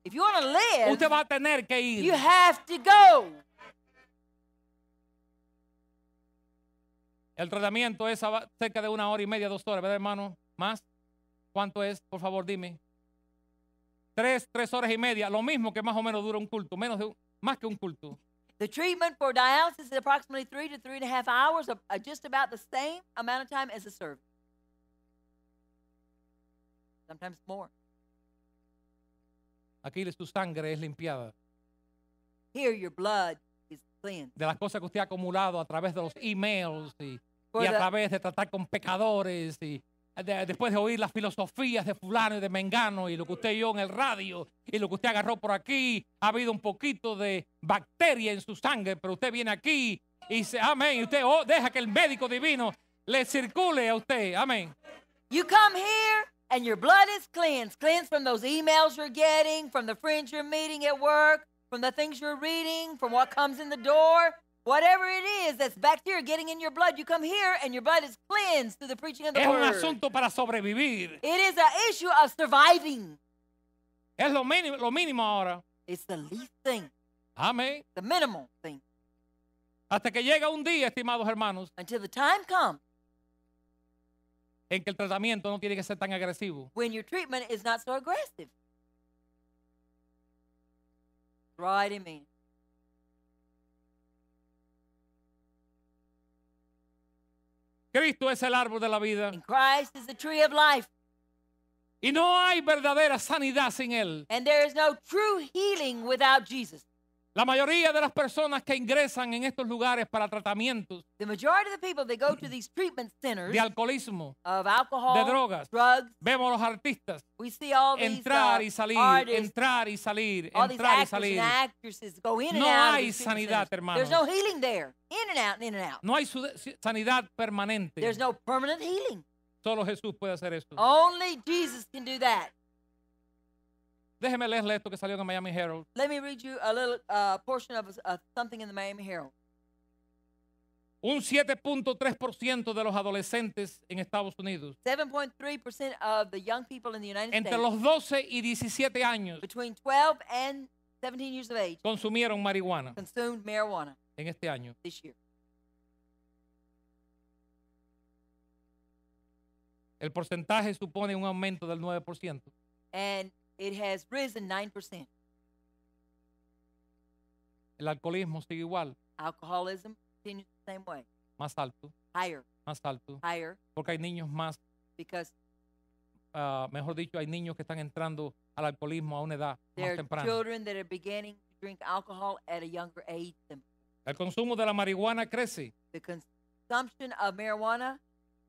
A: usted va a tener que you ir. have
B: to go.
A: El tratamiento es cerca de una hora y media, dos horas, ¿verdad, hermano? ¿Más? ¿Cuánto es? Por favor, dime. Tres, tres horas y media, lo mismo que más o menos dura un culto, menos de un, más que un culto.
B: The treatment for dialysis is approximately three to three and a half hours, uh, uh, just about the same amount of time as a service. Sometimes more.
A: Aquí su sangre es limpiada.
B: Here your blood is cleansed.
A: De las cosas que usted ha acumulado a través de los emails y, y a través de tratar con pecadores y después de oír las filosofías de fulano y de mengano y lo que usted oyó en el radio y lo que usted agarró por aquí, ha habido un poquito de bacteria en su sangre, pero usted viene aquí y dice, amén, y usted oh, deja que el médico divino le
B: circule a usted, amén. You come here and your blood is cleansed, cleansed from those emails you're getting, from the friends you're meeting at work, from the things you're reading, from what comes in the door. Whatever it is that's bacteria getting in your blood, you come here and your blood is cleansed through the preaching of the es word. un asunto
A: para sobrevivir.
B: It is an issue of surviving. Es lo mínimo, lo mínimo ahora. It's the least thing. Amén. The minimal
A: thing. Hasta que llega un día, estimados hermanos, Until the time comes, en que el tratamiento no tiene que ser tan agresivo.
B: when your treatment is not so aggressive. Right, amen. Cristo
A: es el árbol de la vida. And Christ is the tree of life. Y no hay verdadera sanidad sin él. And there is no true healing without Jesus. La mayoría de las personas que ingresan en estos lugares para tratamientos de alcoholismo,
B: de drogas,
A: vemos a los artistas uh, entrar y salir, entrar y salir, entrar y salir.
B: no hay sanidad, hermano.
A: no hay sanidad permanente. Solo Jesús puede hacer eso. Déjeme leerle esto que salió en el Miami Herald.
B: Let me read you a little uh, portion of uh, something in the Miami Herald. Un 7.3%
A: de los adolescentes en Estados Unidos
B: 7.3% of the young people in the United entre States los
A: 12 y 17 años between 12 and 17 years of age consumieron marihuana consumed marijuana en este año. This year. El porcentaje supone un aumento del 9%.
B: And It has risen 9%.
A: El alcoholismo sigue igual.
B: Alcoholism continues the same way.
A: Más alto. Higher. Más alto. Higher. Porque hay niños más. Because ah, mejor dicho, hay niños que están entrando al alcoholismo a una edad there más temprana. Children
B: that are beginning to drink alcohol at a younger age than
A: el consumo de la marihuana crece. The
B: consumption of marijuana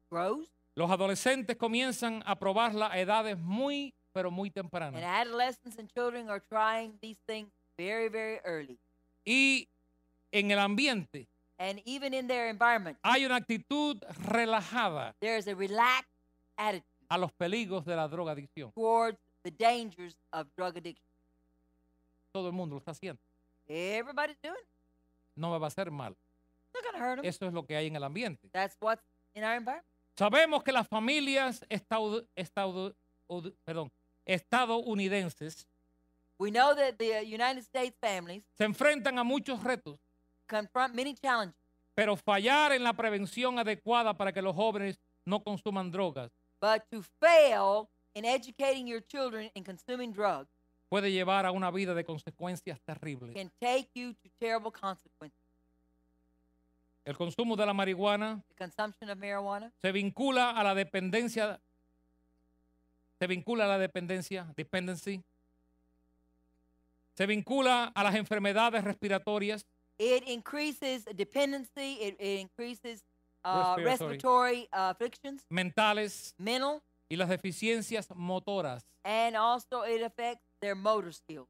A: grows. Los adolescentes comienzan a probarla a edades muy pero muy temprano. And
B: adolescents and children are trying these things very, very early. Y
A: en el ambiente And even in their environment, hay una actitud relajada
B: there is a relaxed attitude a los peligros de la drogadicción. towards the dangers of drug addiction. Todo el mundo lo está haciendo. Everybody's doing it.
A: No me va a hacer mal. Em. Eso es lo que hay en el ambiente. That's what's in our environment. Sabemos que las familias estau- estau- ud- perdón, estadounidenses uh, families se enfrentan a muchos retos, challenges, pero fallar en la prevención adecuada para que los jóvenes no consuman drogas puede llevar a una vida de consecuencias terribles. El consumo de la marihuana se vincula a la dependencia se vincula a la dependencia, dependency. Se vincula a las enfermedades respiratorias.
B: It increases dependency, it, increases uh, respiratory, uh, afflictions,
A: mentales, mental, y las deficiencias motoras.
B: And also it affects their motor skills.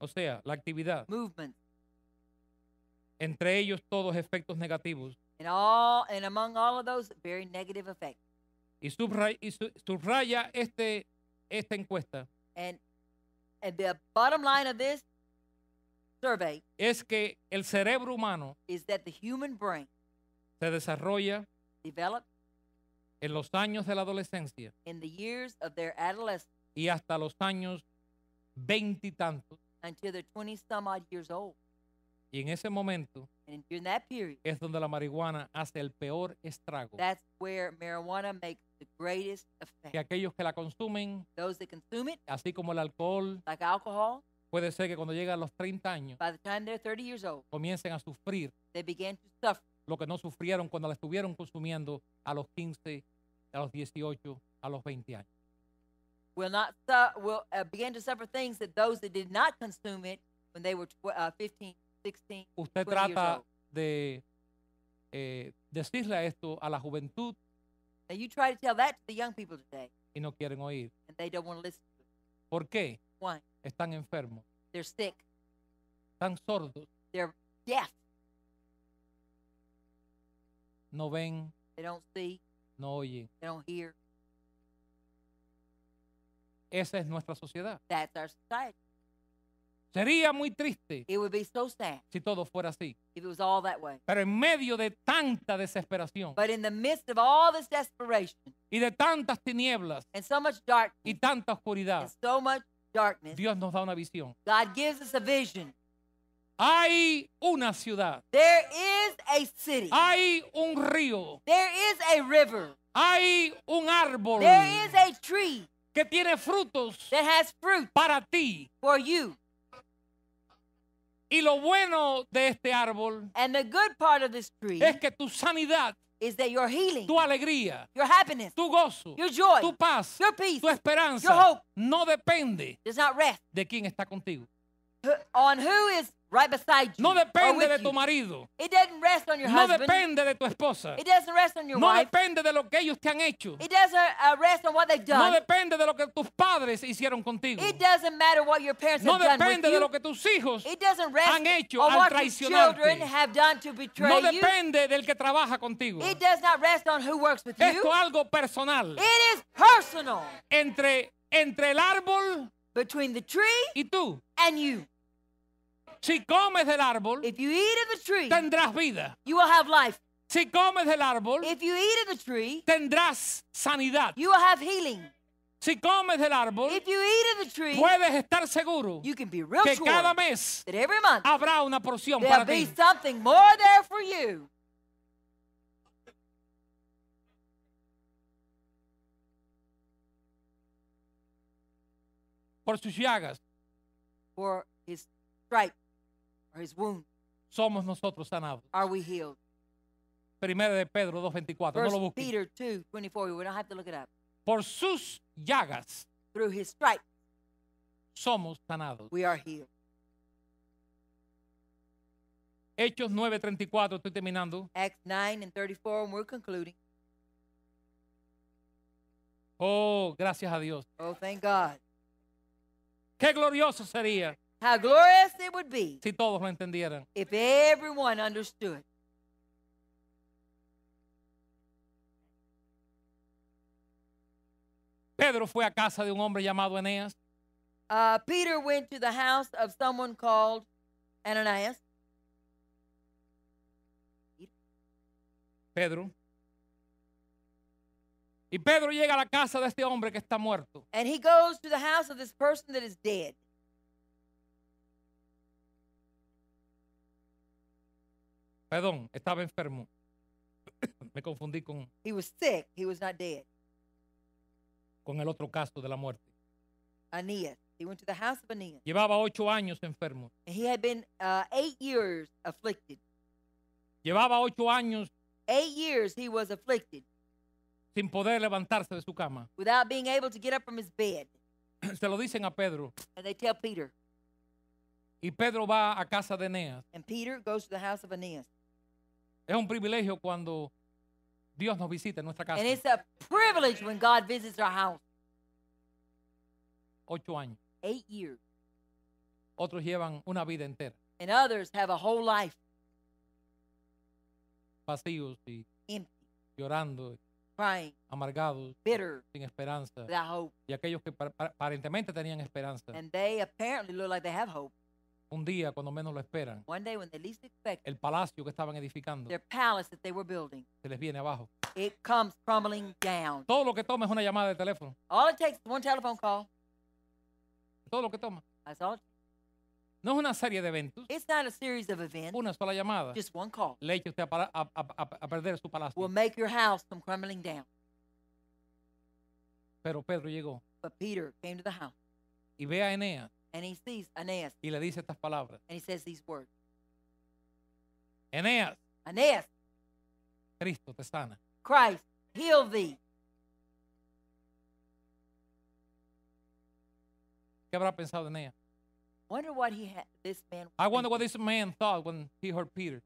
A: O sea, la actividad. Movement. Entre ellos todos efectos negativos.
B: And all and among all of those very negative effects.
A: Y subraya, este, esta encuesta.
B: es que el cerebro humano se
A: desarrolla en los años de la adolescencia y hasta los años veintitantos. Y en ese momento es donde la marihuana hace el peor estrago que aquellos que la consumen, así como el alcohol, puede ser que cuando llegan a los 30 años, comiencen a sufrir lo que no sufrieron cuando la estuvieron consumiendo a los 15, a los 18, a los 20 años.
B: Usted trata
A: de eh, decirle esto a la juventud
B: And you try to tell that to the young people today,
A: y no quieren oír.
B: and they don't want to listen. ¿Por qué? Why?
A: Están enfermos, They're sick. están sordos,
B: They're deaf.
A: no ven,
B: They don't see. no oyen. They don't hear.
A: Esa es nuestra sociedad.
B: That's our society.
A: Sería muy triste si todo fuera así.
B: Pero
A: en medio de tanta desesperación y de tantas tinieblas y tanta oscuridad, Dios nos da una visión. Hay una ciudad, hay un río, hay un árbol que tiene frutos para ti, you y lo bueno de este árbol es que tu sanidad is that tu alegría, tu gozo, tu paz, tu esperanza, no depende de quién está contigo.
B: on who is right beside you. No depende de
A: tu marido.
B: It doesn't rest on your no husband. depende
A: de tu esposa. It doesn't
B: rest on your no wife.
A: depende de lo que ellos te han hecho. It
B: doesn't uh, rest on what
A: they've done. No depende de lo que tus padres hicieron contigo. It
B: doesn't matter what your parents no have done with de you. lo que tus hijos It doesn't rest han hecho on al what your children have done to betray no depende
A: you. del que trabaja contigo. It
B: does not rest on who works with Esto you.
A: algo personal. It is personal. Entre entre el árbol Between the tree y tú and you. Si comes del árbol, tendrás vida. Si comes del árbol, tendrás sanidad. Si comes del árbol, puedes estar seguro que cada mes habrá una porción para ti.
B: Por sus llagas his wound,
A: somos nosotros sanados. are we healed? Primera de Pedro 2:24, no lo Peter
B: 2, 24, we don't have to look it up.
A: Por sus llagas
B: Through his stripes,
A: somos sanados. we are healed. Hechos 9:34, estoy terminando. Acts 9 and 34, and we're concluding. Oh, gracias a Dios.
B: Oh, thank God.
A: Qué glorioso sería How glorious it would be si todos lo entendieran. if everyone understood. Pedro fue a casa de un hombre llamado Eneas.
B: Uh, Peter went to the house of someone called Ananias.
A: Pedro. Y Pedro llega a la casa de este hombre que está muerto.
B: And he goes to the house of this person that is dead.
A: Perdón, estaba enfermo. Me confundí con.
B: He was sick. He was not dead.
A: Con el otro caso de la muerte.
B: Aeneas. He went to the house of Aeneas.
A: Llevaba ocho años enfermo.
B: And he had been uh, eight years afflicted. Llevaba ocho años. Eight years he was afflicted.
A: Sin poder levantarse de su cama. Without being able to get up from his bed. Se lo dicen a Pedro. And they tell Peter. Y Pedro va a casa de Aeneas. And Peter goes to
B: the house of Aeneas.
A: Es un privilegio cuando Dios nos visita en nuestra casa.
B: And it's a privilege when God visits our house. Ocho años. Eight years.
A: Otros llevan una vida entera.
B: And others have a whole life.
A: Vacíos y Empty. llorando. Crying. Amargados. Bitter. Sin esperanza. Without hope. Y aquellos que aparentemente tenían esperanza. And
B: they apparently look like they have hope un día
A: cuando menos lo esperan,
B: One day when they least expect
A: el palacio que estaban edificando
B: palace that they were building,
A: se les viene abajo.
B: it comes crumbling down.
A: Todo lo que toma es una llamada de teléfono.
B: All it takes is one telephone call. Todo lo que toma. That's all.
A: No es una serie de eventos,
B: It's not a series of events. una sola
A: llamada Just one call le echa usted a, a- a- a- perder su will make your house come crumbling down. Pero Pedro llegó But Peter came to the house. y ve a Eneas
B: And he sees Aeneas.
A: Y le dice estas palabras.
B: And he says these words. Aeneas. Aeneas. Cristo te sana. Christ, heal thee.
A: ¿Qué habrá pensado Aeneas?
B: Wonder what he had, this man. I
A: wonder what this man thought when he heard Peter.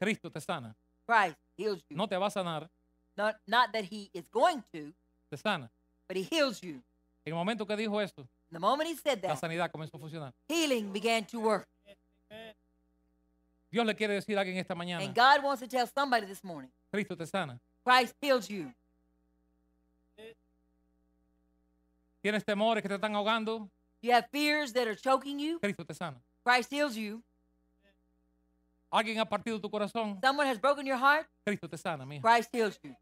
A: Cristo te sana. Christ heals you. No te va a sanar. Not, not that he is going to. Te sana. But he heals you. En el momento que dijo esto, the la sanidad comenzó a funcionar. healing began to work. Dios le quiere decir a alguien esta mañana, And
B: God wants to tell somebody this morning
A: Cristo te sana.
B: Christ heals you.
A: Tienes temores que te están ahogando, You have fears that are choking you, Cristo te sana. Christ heals you. Alguien ha partido tu corazón, Someone has broken your heart, Cristo te sana, mía. Christ heals you.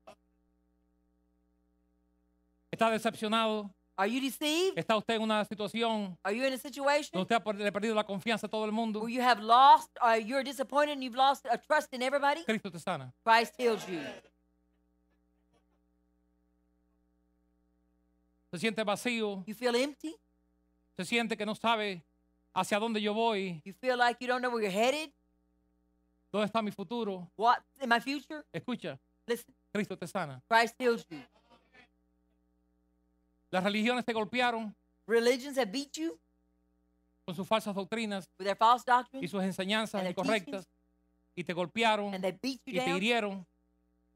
A: Está decepcionado, Are you deceived? ¿Está usted en una situación Are you in a donde situation usted ha le ha perdido la
B: confianza a todo el mundo? you have lost, uh, you're disappointed and you've lost a trust in everybody? Cristo te sana. Christ heals you.
A: Se siente vacío, You feel empty. se siente que no sabe hacia dónde yo voy, You
B: feel like you don't know where you're headed.
A: dónde está mi futuro.
B: What in my
A: future? Escucha, Listen, Cristo te sana. Christ heals you. Las religiones te golpearon. Religions have beat you con sus falsas doctrinas
B: with their false doctrine, y sus
A: enseñanzas incorrectas y te golpearon and they beat you y te hirieron.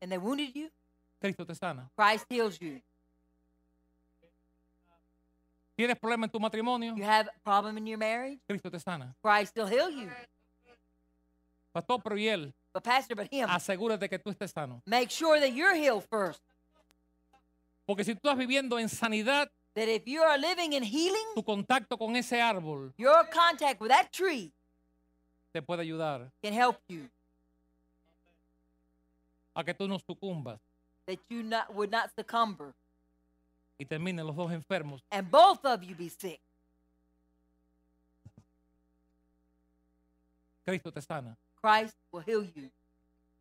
A: And they wounded you. Cristo te sana. Christ heals you. Tienes problema en tu matrimonio. You have a problem in your marriage. Cristo te sana.
B: Christ will heal you.
A: Pastor, pero y él. But pastor, but him. Asegúrate que tú estés sano. Make sure that you're healed first. Porque si tú estás viviendo en sanidad, tu contacto con ese árbol te puede ayudar a que tú no sucumbas y terminen los dos enfermos Cristo te sana.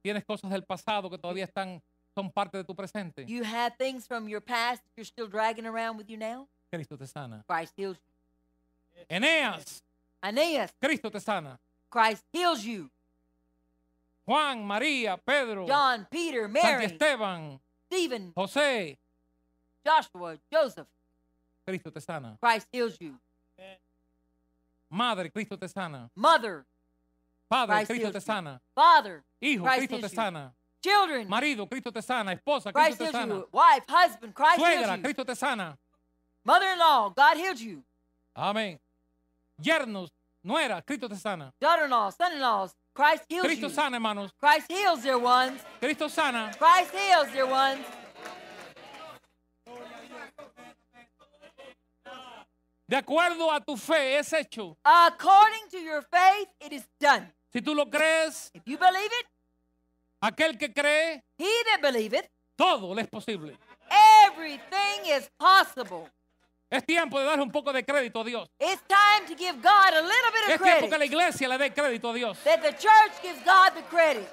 B: Tienes cosas del pasado
A: que todavía están son parte de tu presente. You had things from your past you're still dragging
B: around with you now.
A: Cristo te sana. Christ heals you. Eneas. Eneas. Cristo te sana. Christ heals you. Juan, María, Pedro.
B: John, Peter, Mary. Santi Esteban. Stephen. José. Joshua, Joseph. Cristo te sana. Christ heals you. Madre, Cristo
A: te sana. Mother. Padre, Christ Cristo te sana.
B: Father. Hijo, Christ Cristo te sana.
A: Children. Marido, Cristo te sana. Esposa, Christ Cristo te sana. You.
B: Wife, husband, Christ Suegra, you.
A: Cristo te sana.
B: Mother-in-law, God healed you.
A: Amén. Yernos, nuera,
B: Cristo te sana. Daughter-in-law, son-in-law, Christ heals Cristo you. sana, hermanos. Christ heals their ones. Cristo sana. Christ heals their ones.
A: De acuerdo a tu fe es hecho. According to your faith, it is done. Si tú lo crees, If you believe it, Aquel que cree, he that believeth, todo le es posible.
B: Everything is possible.
A: Es tiempo de darle un poco de crédito a Dios. It's time to give God a little bit of credit. es tiempo que la iglesia le dé crédito a Dios.
B: That the church gives God the credit.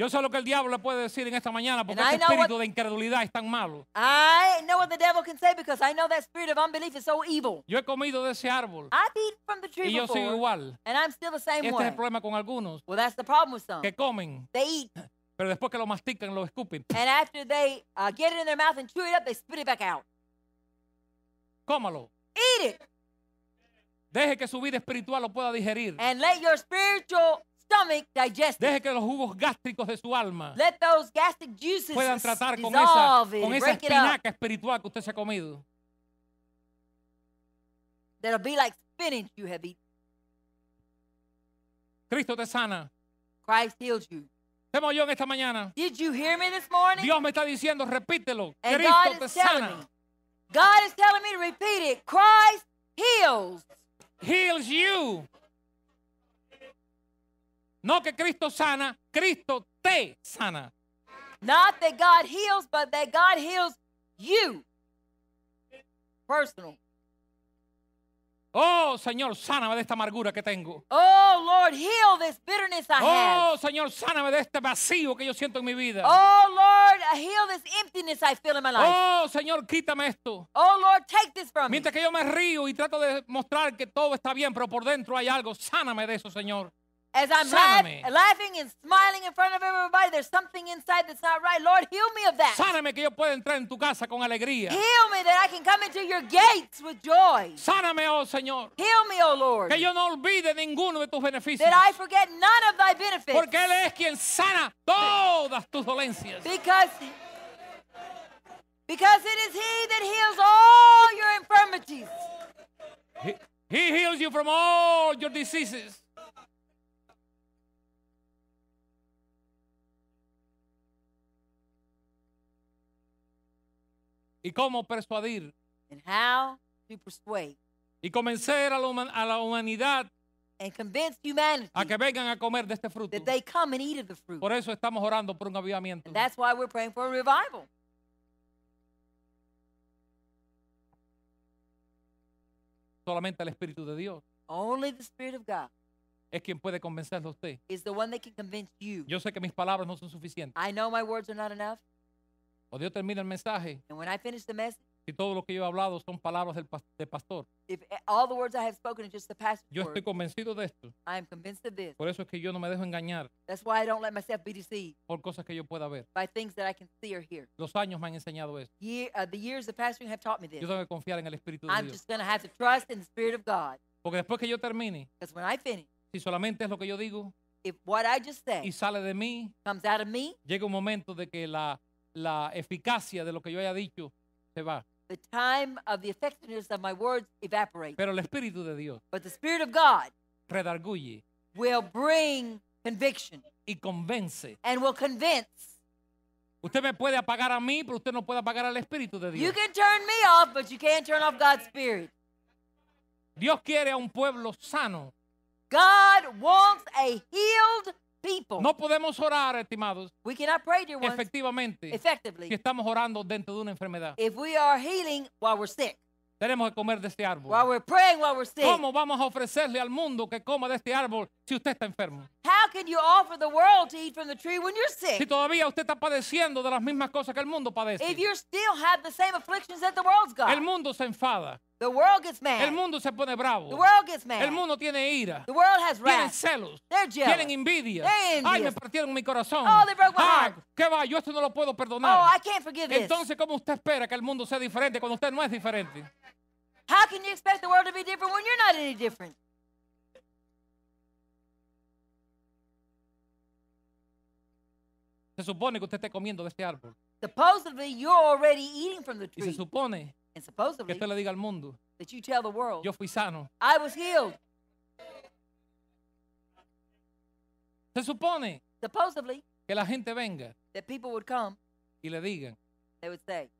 A: Yo sé lo que el diablo le puede decir en esta mañana porque And este espíritu what, de incredulidad es tan malo.
B: I know what the devil can say because I know that spirit of unbelief is so evil. Yo he comido de ese árbol. I've eaten from the tree y yo before, sigo igual. And I'm still the same este one. es el problema con algunos. Well, that's the problem with some. Que comen. They eat.
A: Pero después que lo mastican, lo escupen.
B: And after they uh, get it in their mouth and chew it up, they spit it back out. Cómalo. Eat it.
A: Deje que su vida espiritual lo pueda digerir. And let your spiritual stomach digest Deje que los jugos gástricos de su alma
B: Let those gastric juices puedan tratar con esa, con esa espinaca
A: espiritual que usted se ha comido.
B: That'll be like spinach
A: you have eaten. Cristo te sana. Christ heals you. ¿Te oyó en esta mañana? Did you hear me this morning? Dios me está diciendo, repítelo. And Cristo God te sana. God is telling me to repeat it. Christ heals. Heals you. No que Cristo sana, Cristo
B: te sana. Not that God heals, but that God heals you. Personal. Oh, Señor,
A: sáname de esta amargura que tengo.
B: Oh, Lord, heal this bitterness I oh, Señor, sáname de
A: este vacío que yo siento en mi vida. Oh,
B: Lord, heal this emptiness I feel in my life. Oh,
A: Señor, quítame esto. Oh, Lord, take this from me. Mientras que yo me río y trato de mostrar que todo está bien, pero por dentro hay algo, sáname de eso, Señor. As I'm laugh, laughing and smiling in front of everybody, there's something inside that's not right. Lord, heal me of that. Sáname que yo pueda entrar en tu casa con alegría. Heal me that I can come into your gates with joy. Sáname, oh Señor. Heal me, oh Lord. Que yo no olvide ninguno de tus beneficios. That I forget none of thy benefits. Porque él es quien sana todas tus dolencias.
B: Because because it is he that heals all your infirmities.
A: He, he heals you from all your diseases. ¿Y cómo persuadir? And how to persuade. Y convencer a la, a la humanidad and convince humanity a que vengan a comer de este fruto. That they come and eat of the fruit. Por eso estamos orando por un avivamiento. And that's why we're praying
B: for a revival.
A: Solamente el Espíritu de Dios.
B: Only the Spirit of God
A: es quien puede convencerlo a usted.
B: Is the one that can convince you.
A: Yo sé que mis palabras no son suficientes.
B: I know my words are not enough.
A: Cuando yo termine el mensaje,
B: And when I finish the message,
A: si todo lo que yo he hablado son palabras del pas- pastor,
B: if all the words I have spoken are just the pastor, yo estoy
A: convencido de esto.
B: I am convinced of this.
A: Por eso es que yo no me dejo engañar
B: That's why I don't let myself be deceived
A: por cosas que yo pueda ver.
B: by things that I can see or hear.
A: Los años me han enseñado eso.
B: Ye uh, the years of pastoring have taught me this. Yo
A: tengo que confiar en el Espíritu de I'm Dios. just
B: going to have to trust in the Spirit of God.
A: Porque después que yo termine,
B: Because when I finish,
A: si solamente es lo que yo digo
B: if what I just y
A: sale de mí, comes out of me, llega un momento de que la la eficacia de lo que yo haya dicho
B: se va. The time of the effectiveness Pero el Espíritu de Dios But redarguye will bring conviction y convence.
A: and convince. Usted me puede apagar a mí, pero usted no puede apagar al Espíritu de You Dios. can turn me off, but you can't turn off God's Spirit. Dios quiere a un pueblo sano, God wants a healed no podemos orar, estimados. efectivamente. Si estamos orando dentro de una enfermedad.
B: we are healing while we're sick.
A: Tenemos que comer de este árbol. ¿Cómo vamos a ofrecerle al mundo que coma de este árbol si usted está enfermo?
B: can you offer the world to eat from the tree when you're sick? Si
A: todavía usted está padeciendo de las mismas cosas que el mundo padece. If
B: you still have the same afflictions that the world's got. El
A: mundo se enfada.
B: The world gets mad. El
A: mundo se pone bravo. The world gets mad. El mundo tiene ira. The world has Tienen celos. They're jealous. Tienen envidia. Ay, me partieron mi corazón. Oh, they broke my heart. ¿Qué va? Yo esto no lo puedo perdonar. Oh, I can't forgive Entonces, ¿cómo usted espera que el mundo sea diferente cuando usted no es diferente?
B: How can you expect the world to be different when you're not any different?
A: Se supone que usted esté comiendo de este árbol.
B: Supposedly you're already eating from the
A: Y se supone And que usted le diga al mundo, that you tell the world, yo fui sano. I was healed. Se supone Supposedly que la gente venga
B: that people would come, y le digan, they would say,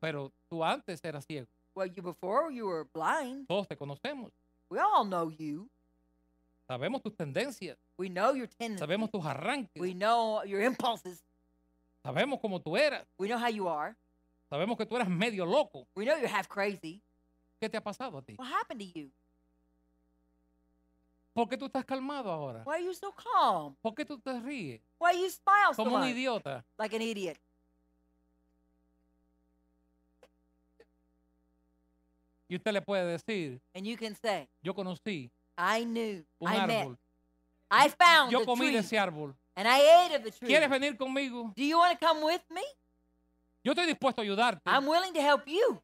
A: pero tú antes eras ciego.
B: well, you before you were blind.
A: Todos te conocemos. We all know you. Sabemos tus tendencias. We know your tendencies. Sabemos tus arranques. We know your impulses. Sabemos cómo tú eras. We know how you are. Sabemos que tú eras medio loco. We know you're half crazy. ¿Qué te ha pasado a ti? What happened to you? ¿Por qué tú estás calmado ahora? Why are you so calm? ¿Por qué tú te ríes? Why
B: you smile so Como un idiota. Like an idiot.
A: Y usted le puede decir,
B: And you can say,
A: yo conocí
B: I knew. Un I árbol. Met. I found Yo the comí tree, de ese árbol. And I ate of the tree. ¿Quieres venir conmigo? Do you want to come with me? Yo estoy dispuesto a ayudarte. I'm willing
A: to help you.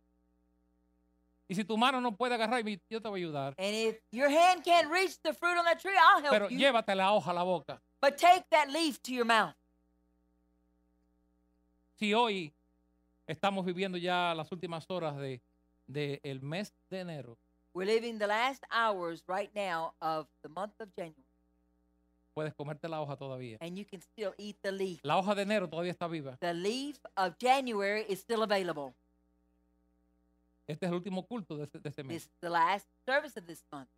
A: Y si tu mano no puede agarrar, yo te voy a ayudar. And if your
B: hand can't reach the fruit on that tree, I'll help Pero you. llévate
A: la hoja a la boca.
B: But take that leaf to your mouth.
A: Si hoy estamos viviendo ya las últimas horas de del el mes de enero.
B: We're living the last hours right now of the month of January.
A: Puedes comerte la hoja todavía.
B: And you can still eat the leaf.
A: La hoja de enero todavía está viva.
B: The leaf of January is still available.
A: Este es el último culto de este, de este This is
B: the last service of this month.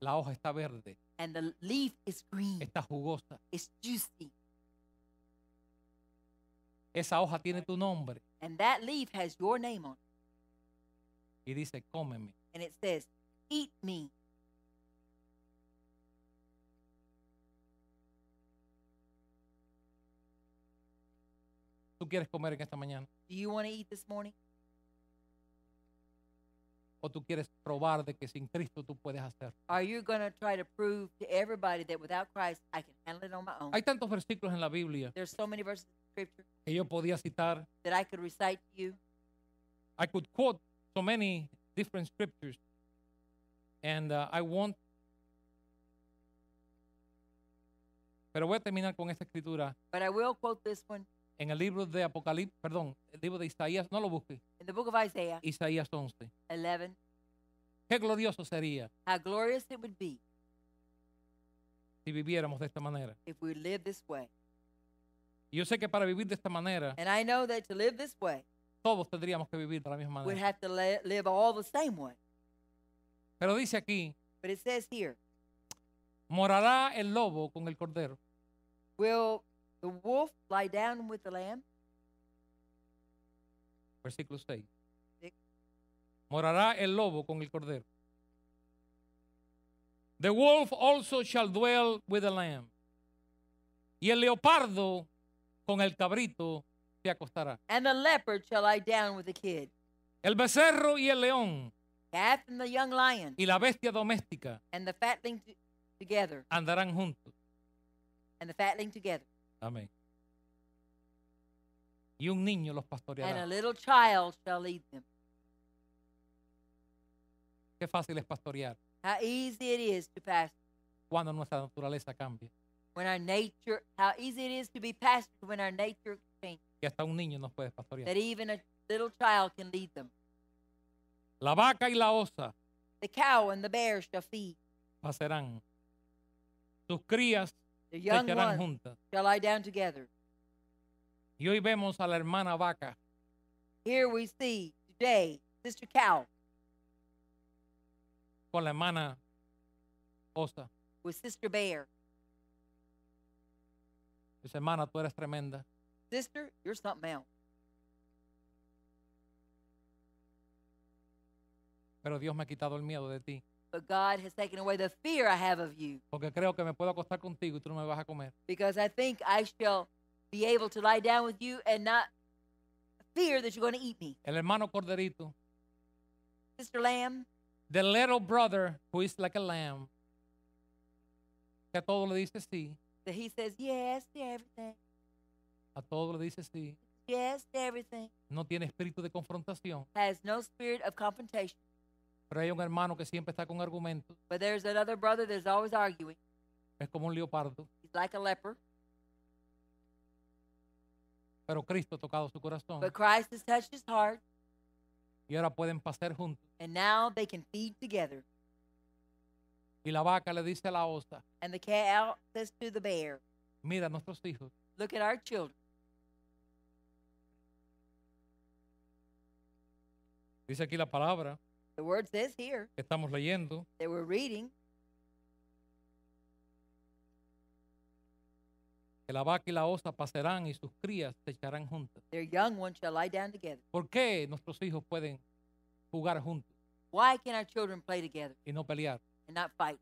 A: La hoja está verde,
B: And the leaf is green. está jugosa. It's juicy.
A: Esa hoja tiene tu nombre.
B: And that leaf has your name on it.
A: Y dice, cómeme.
B: And it says, eat me.
A: ¿Tú quieres comer en esta mañana?
B: Do you want to eat this morning?
A: ¿O tú quieres probar de que sin Cristo tú puedes hacer?
B: Are you going to try to prove to everybody that without Christ I can handle it on my own? Hay tantos
A: versículos en la Biblia
B: There's so many verses in scripture
A: que yo podía citar.
B: that I could recite to you.
A: I could quote so many different scriptures. And uh, I want. Pero voy a terminar con esta escritura.
B: But I will quote this one.
A: En el libro de Apocalipsis, perdón, el libro de Isaías, no lo busque.
B: In the book of Isaiah.
A: Isaías 11. 11. Qué glorioso sería.
B: How glorious it would be.
A: Si viviéramos de esta manera.
B: If we live this way.
A: Yo sé que para vivir de esta manera.
B: And I know that to live this way
A: todos tendríamos que vivir de la misma we'd manera.
B: have to live all the same way.
A: Pero dice aquí,
B: But it says here,
A: morará el lobo con el cordero.
B: will the wolf lie down with the lamb?
A: Versículo 6. Sí. Morará el lobo con el cordero. The wolf also shall dwell with the lamb. Y el leopardo con el cabrito y acostará. El becerro y el león. Y la bestia doméstica. Andarán juntos.
B: And the fatling together.
A: Amén. Y un niño los pastoreará. a little
B: child shall lead them.
A: Qué fácil es pastorear.
B: How easy it is to Cuando nuestra naturaleza cambia. when our nature
A: que hasta un niño nos puede pastorear. that
B: even a little child can lead them.
A: La vaca y la osa
B: The cow and the bear shall feed.
A: pasarán. Sus crías The se young echarán ones juntas.
B: shall lie down together.
A: Y hoy vemos a la hermana vaca
B: Here we see today Sister Cow
A: con la hermana osa.
B: with Sister Bear.
A: Dice, hermana, tú eres tremenda.
B: Sister, you're something else.
A: Pero Dios me ha quitado el miedo de ti.
B: But God has taken away the fear I have of you. Porque creo que me puedo
A: acostar contigo y tú no me vas a comer.
B: Because I think I shall be able to lie down with you and not fear that you're going to eat me.
A: El hermano corderito. Sister Lamb. The little brother who is like a lamb. Que a todo le dice sí.
B: That he says yes to everything.
A: A todo le dice sí.
B: Yes to everything.
A: No tiene espíritu de confrontación.
B: Has no spirit of confrontation.
A: Pero hay un hermano que siempre está con argumentos.
B: But there's another brother that's always arguing.
A: Es como un leopardo.
B: He's like a leper.
A: Pero Cristo ha tocado su corazón. But
B: Christ has touched his heart.
A: Y ahora pueden pasar juntos.
B: And now they can feed together.
A: Y la vaca le dice a la osa.
B: And the cow says to the bear. Mira nuestros hijos. Look at our children.
A: Dice aquí la palabra.
B: The word says here.
A: Que estamos leyendo.
B: That we're reading.
A: Que la vaca y la osa pasarán y sus crías se echarán juntas.
B: Their young ones shall lie down together.
A: ¿Por qué nuestros hijos pueden jugar juntos?
B: Why can our children play together? Y no pelear. And not fight.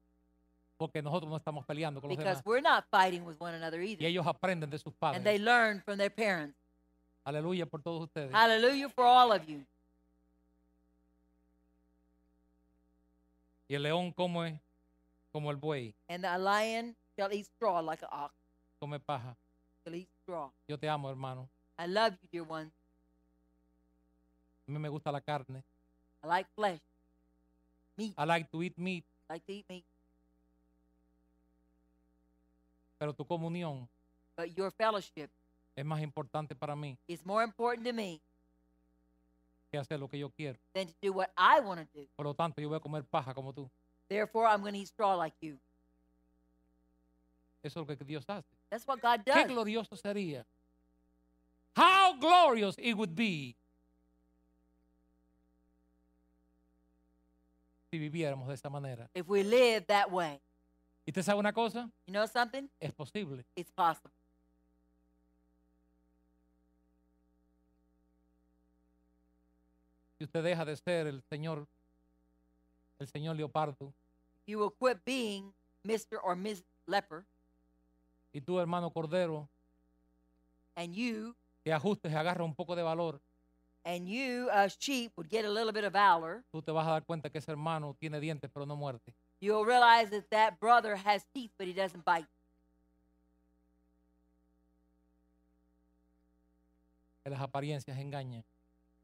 A: Porque nosotros no estamos peleando con Because los demás. Because
B: we're not fighting with one another either. Y
A: ellos aprenden de sus padres. And they learn from their parents. Aleluya por todos ustedes.
B: Hallelujah for all of you.
A: Y el león come como el buey.
B: And the lion shall eat straw like an ox. Come paja. Shall eat straw.
A: Yo te amo, hermano.
B: I love you, dear one.
A: A mí me gusta la carne.
B: I like flesh. Meat.
A: I like to eat meat. I like to eat meat. Pero tu comunión
B: But your fellowship
A: es más importante para mí.
B: is more important to me
A: que hacer lo que yo quiero.
B: than to do what I want to do.
A: Por lo tanto, yo voy a comer paja como tú. Therefore, I'm going to eat straw like you. Eso es lo que Dios hace.
B: That's what God Qué
A: glorioso sería. How glorious it would be si viviéramos de esta manera.
B: If we live that way, ¿Y te sabe una cosa? you know something?
A: Es posible. It's possible. Y usted deja de ser el señor, el señor leopardo. You will quit being Mr. or Ms. Leper. Y tú, hermano cordero.
B: And you.
A: Te ajustes, agarra un poco de valor. And you, as sheep, would get a little bit of valor. Tú te vas a dar cuenta que ese hermano tiene dientes pero no muerte.
B: You'll realize that that brother has teeth but he doesn't bite.
A: las apariencias engañan.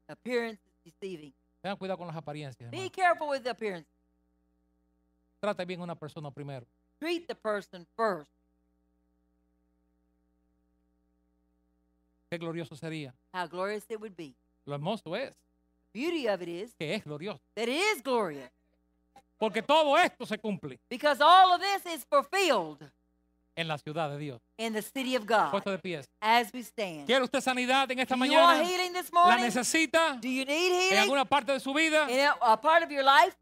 A: Appearances deceiving. Tengan cuidado con las apariencias.
B: Be careful with the appearance.
A: Trate bien a una persona primero.
B: Treat the person first.
A: Qué glorioso sería.
B: How glorious it would be.
A: Lo hermoso es.
B: The beauty of it is. Que es glorioso. That it is glorious. Porque todo esto se cumple. Because all of this is fulfilled. en la ciudad de Dios. In the city of God. Puesto de pies. As we stand.
A: ¿Quiere usted sanidad en esta Do you mañana? want healing this ¿La necesita Do you need en alguna parte de su vida? in a, a part of your life?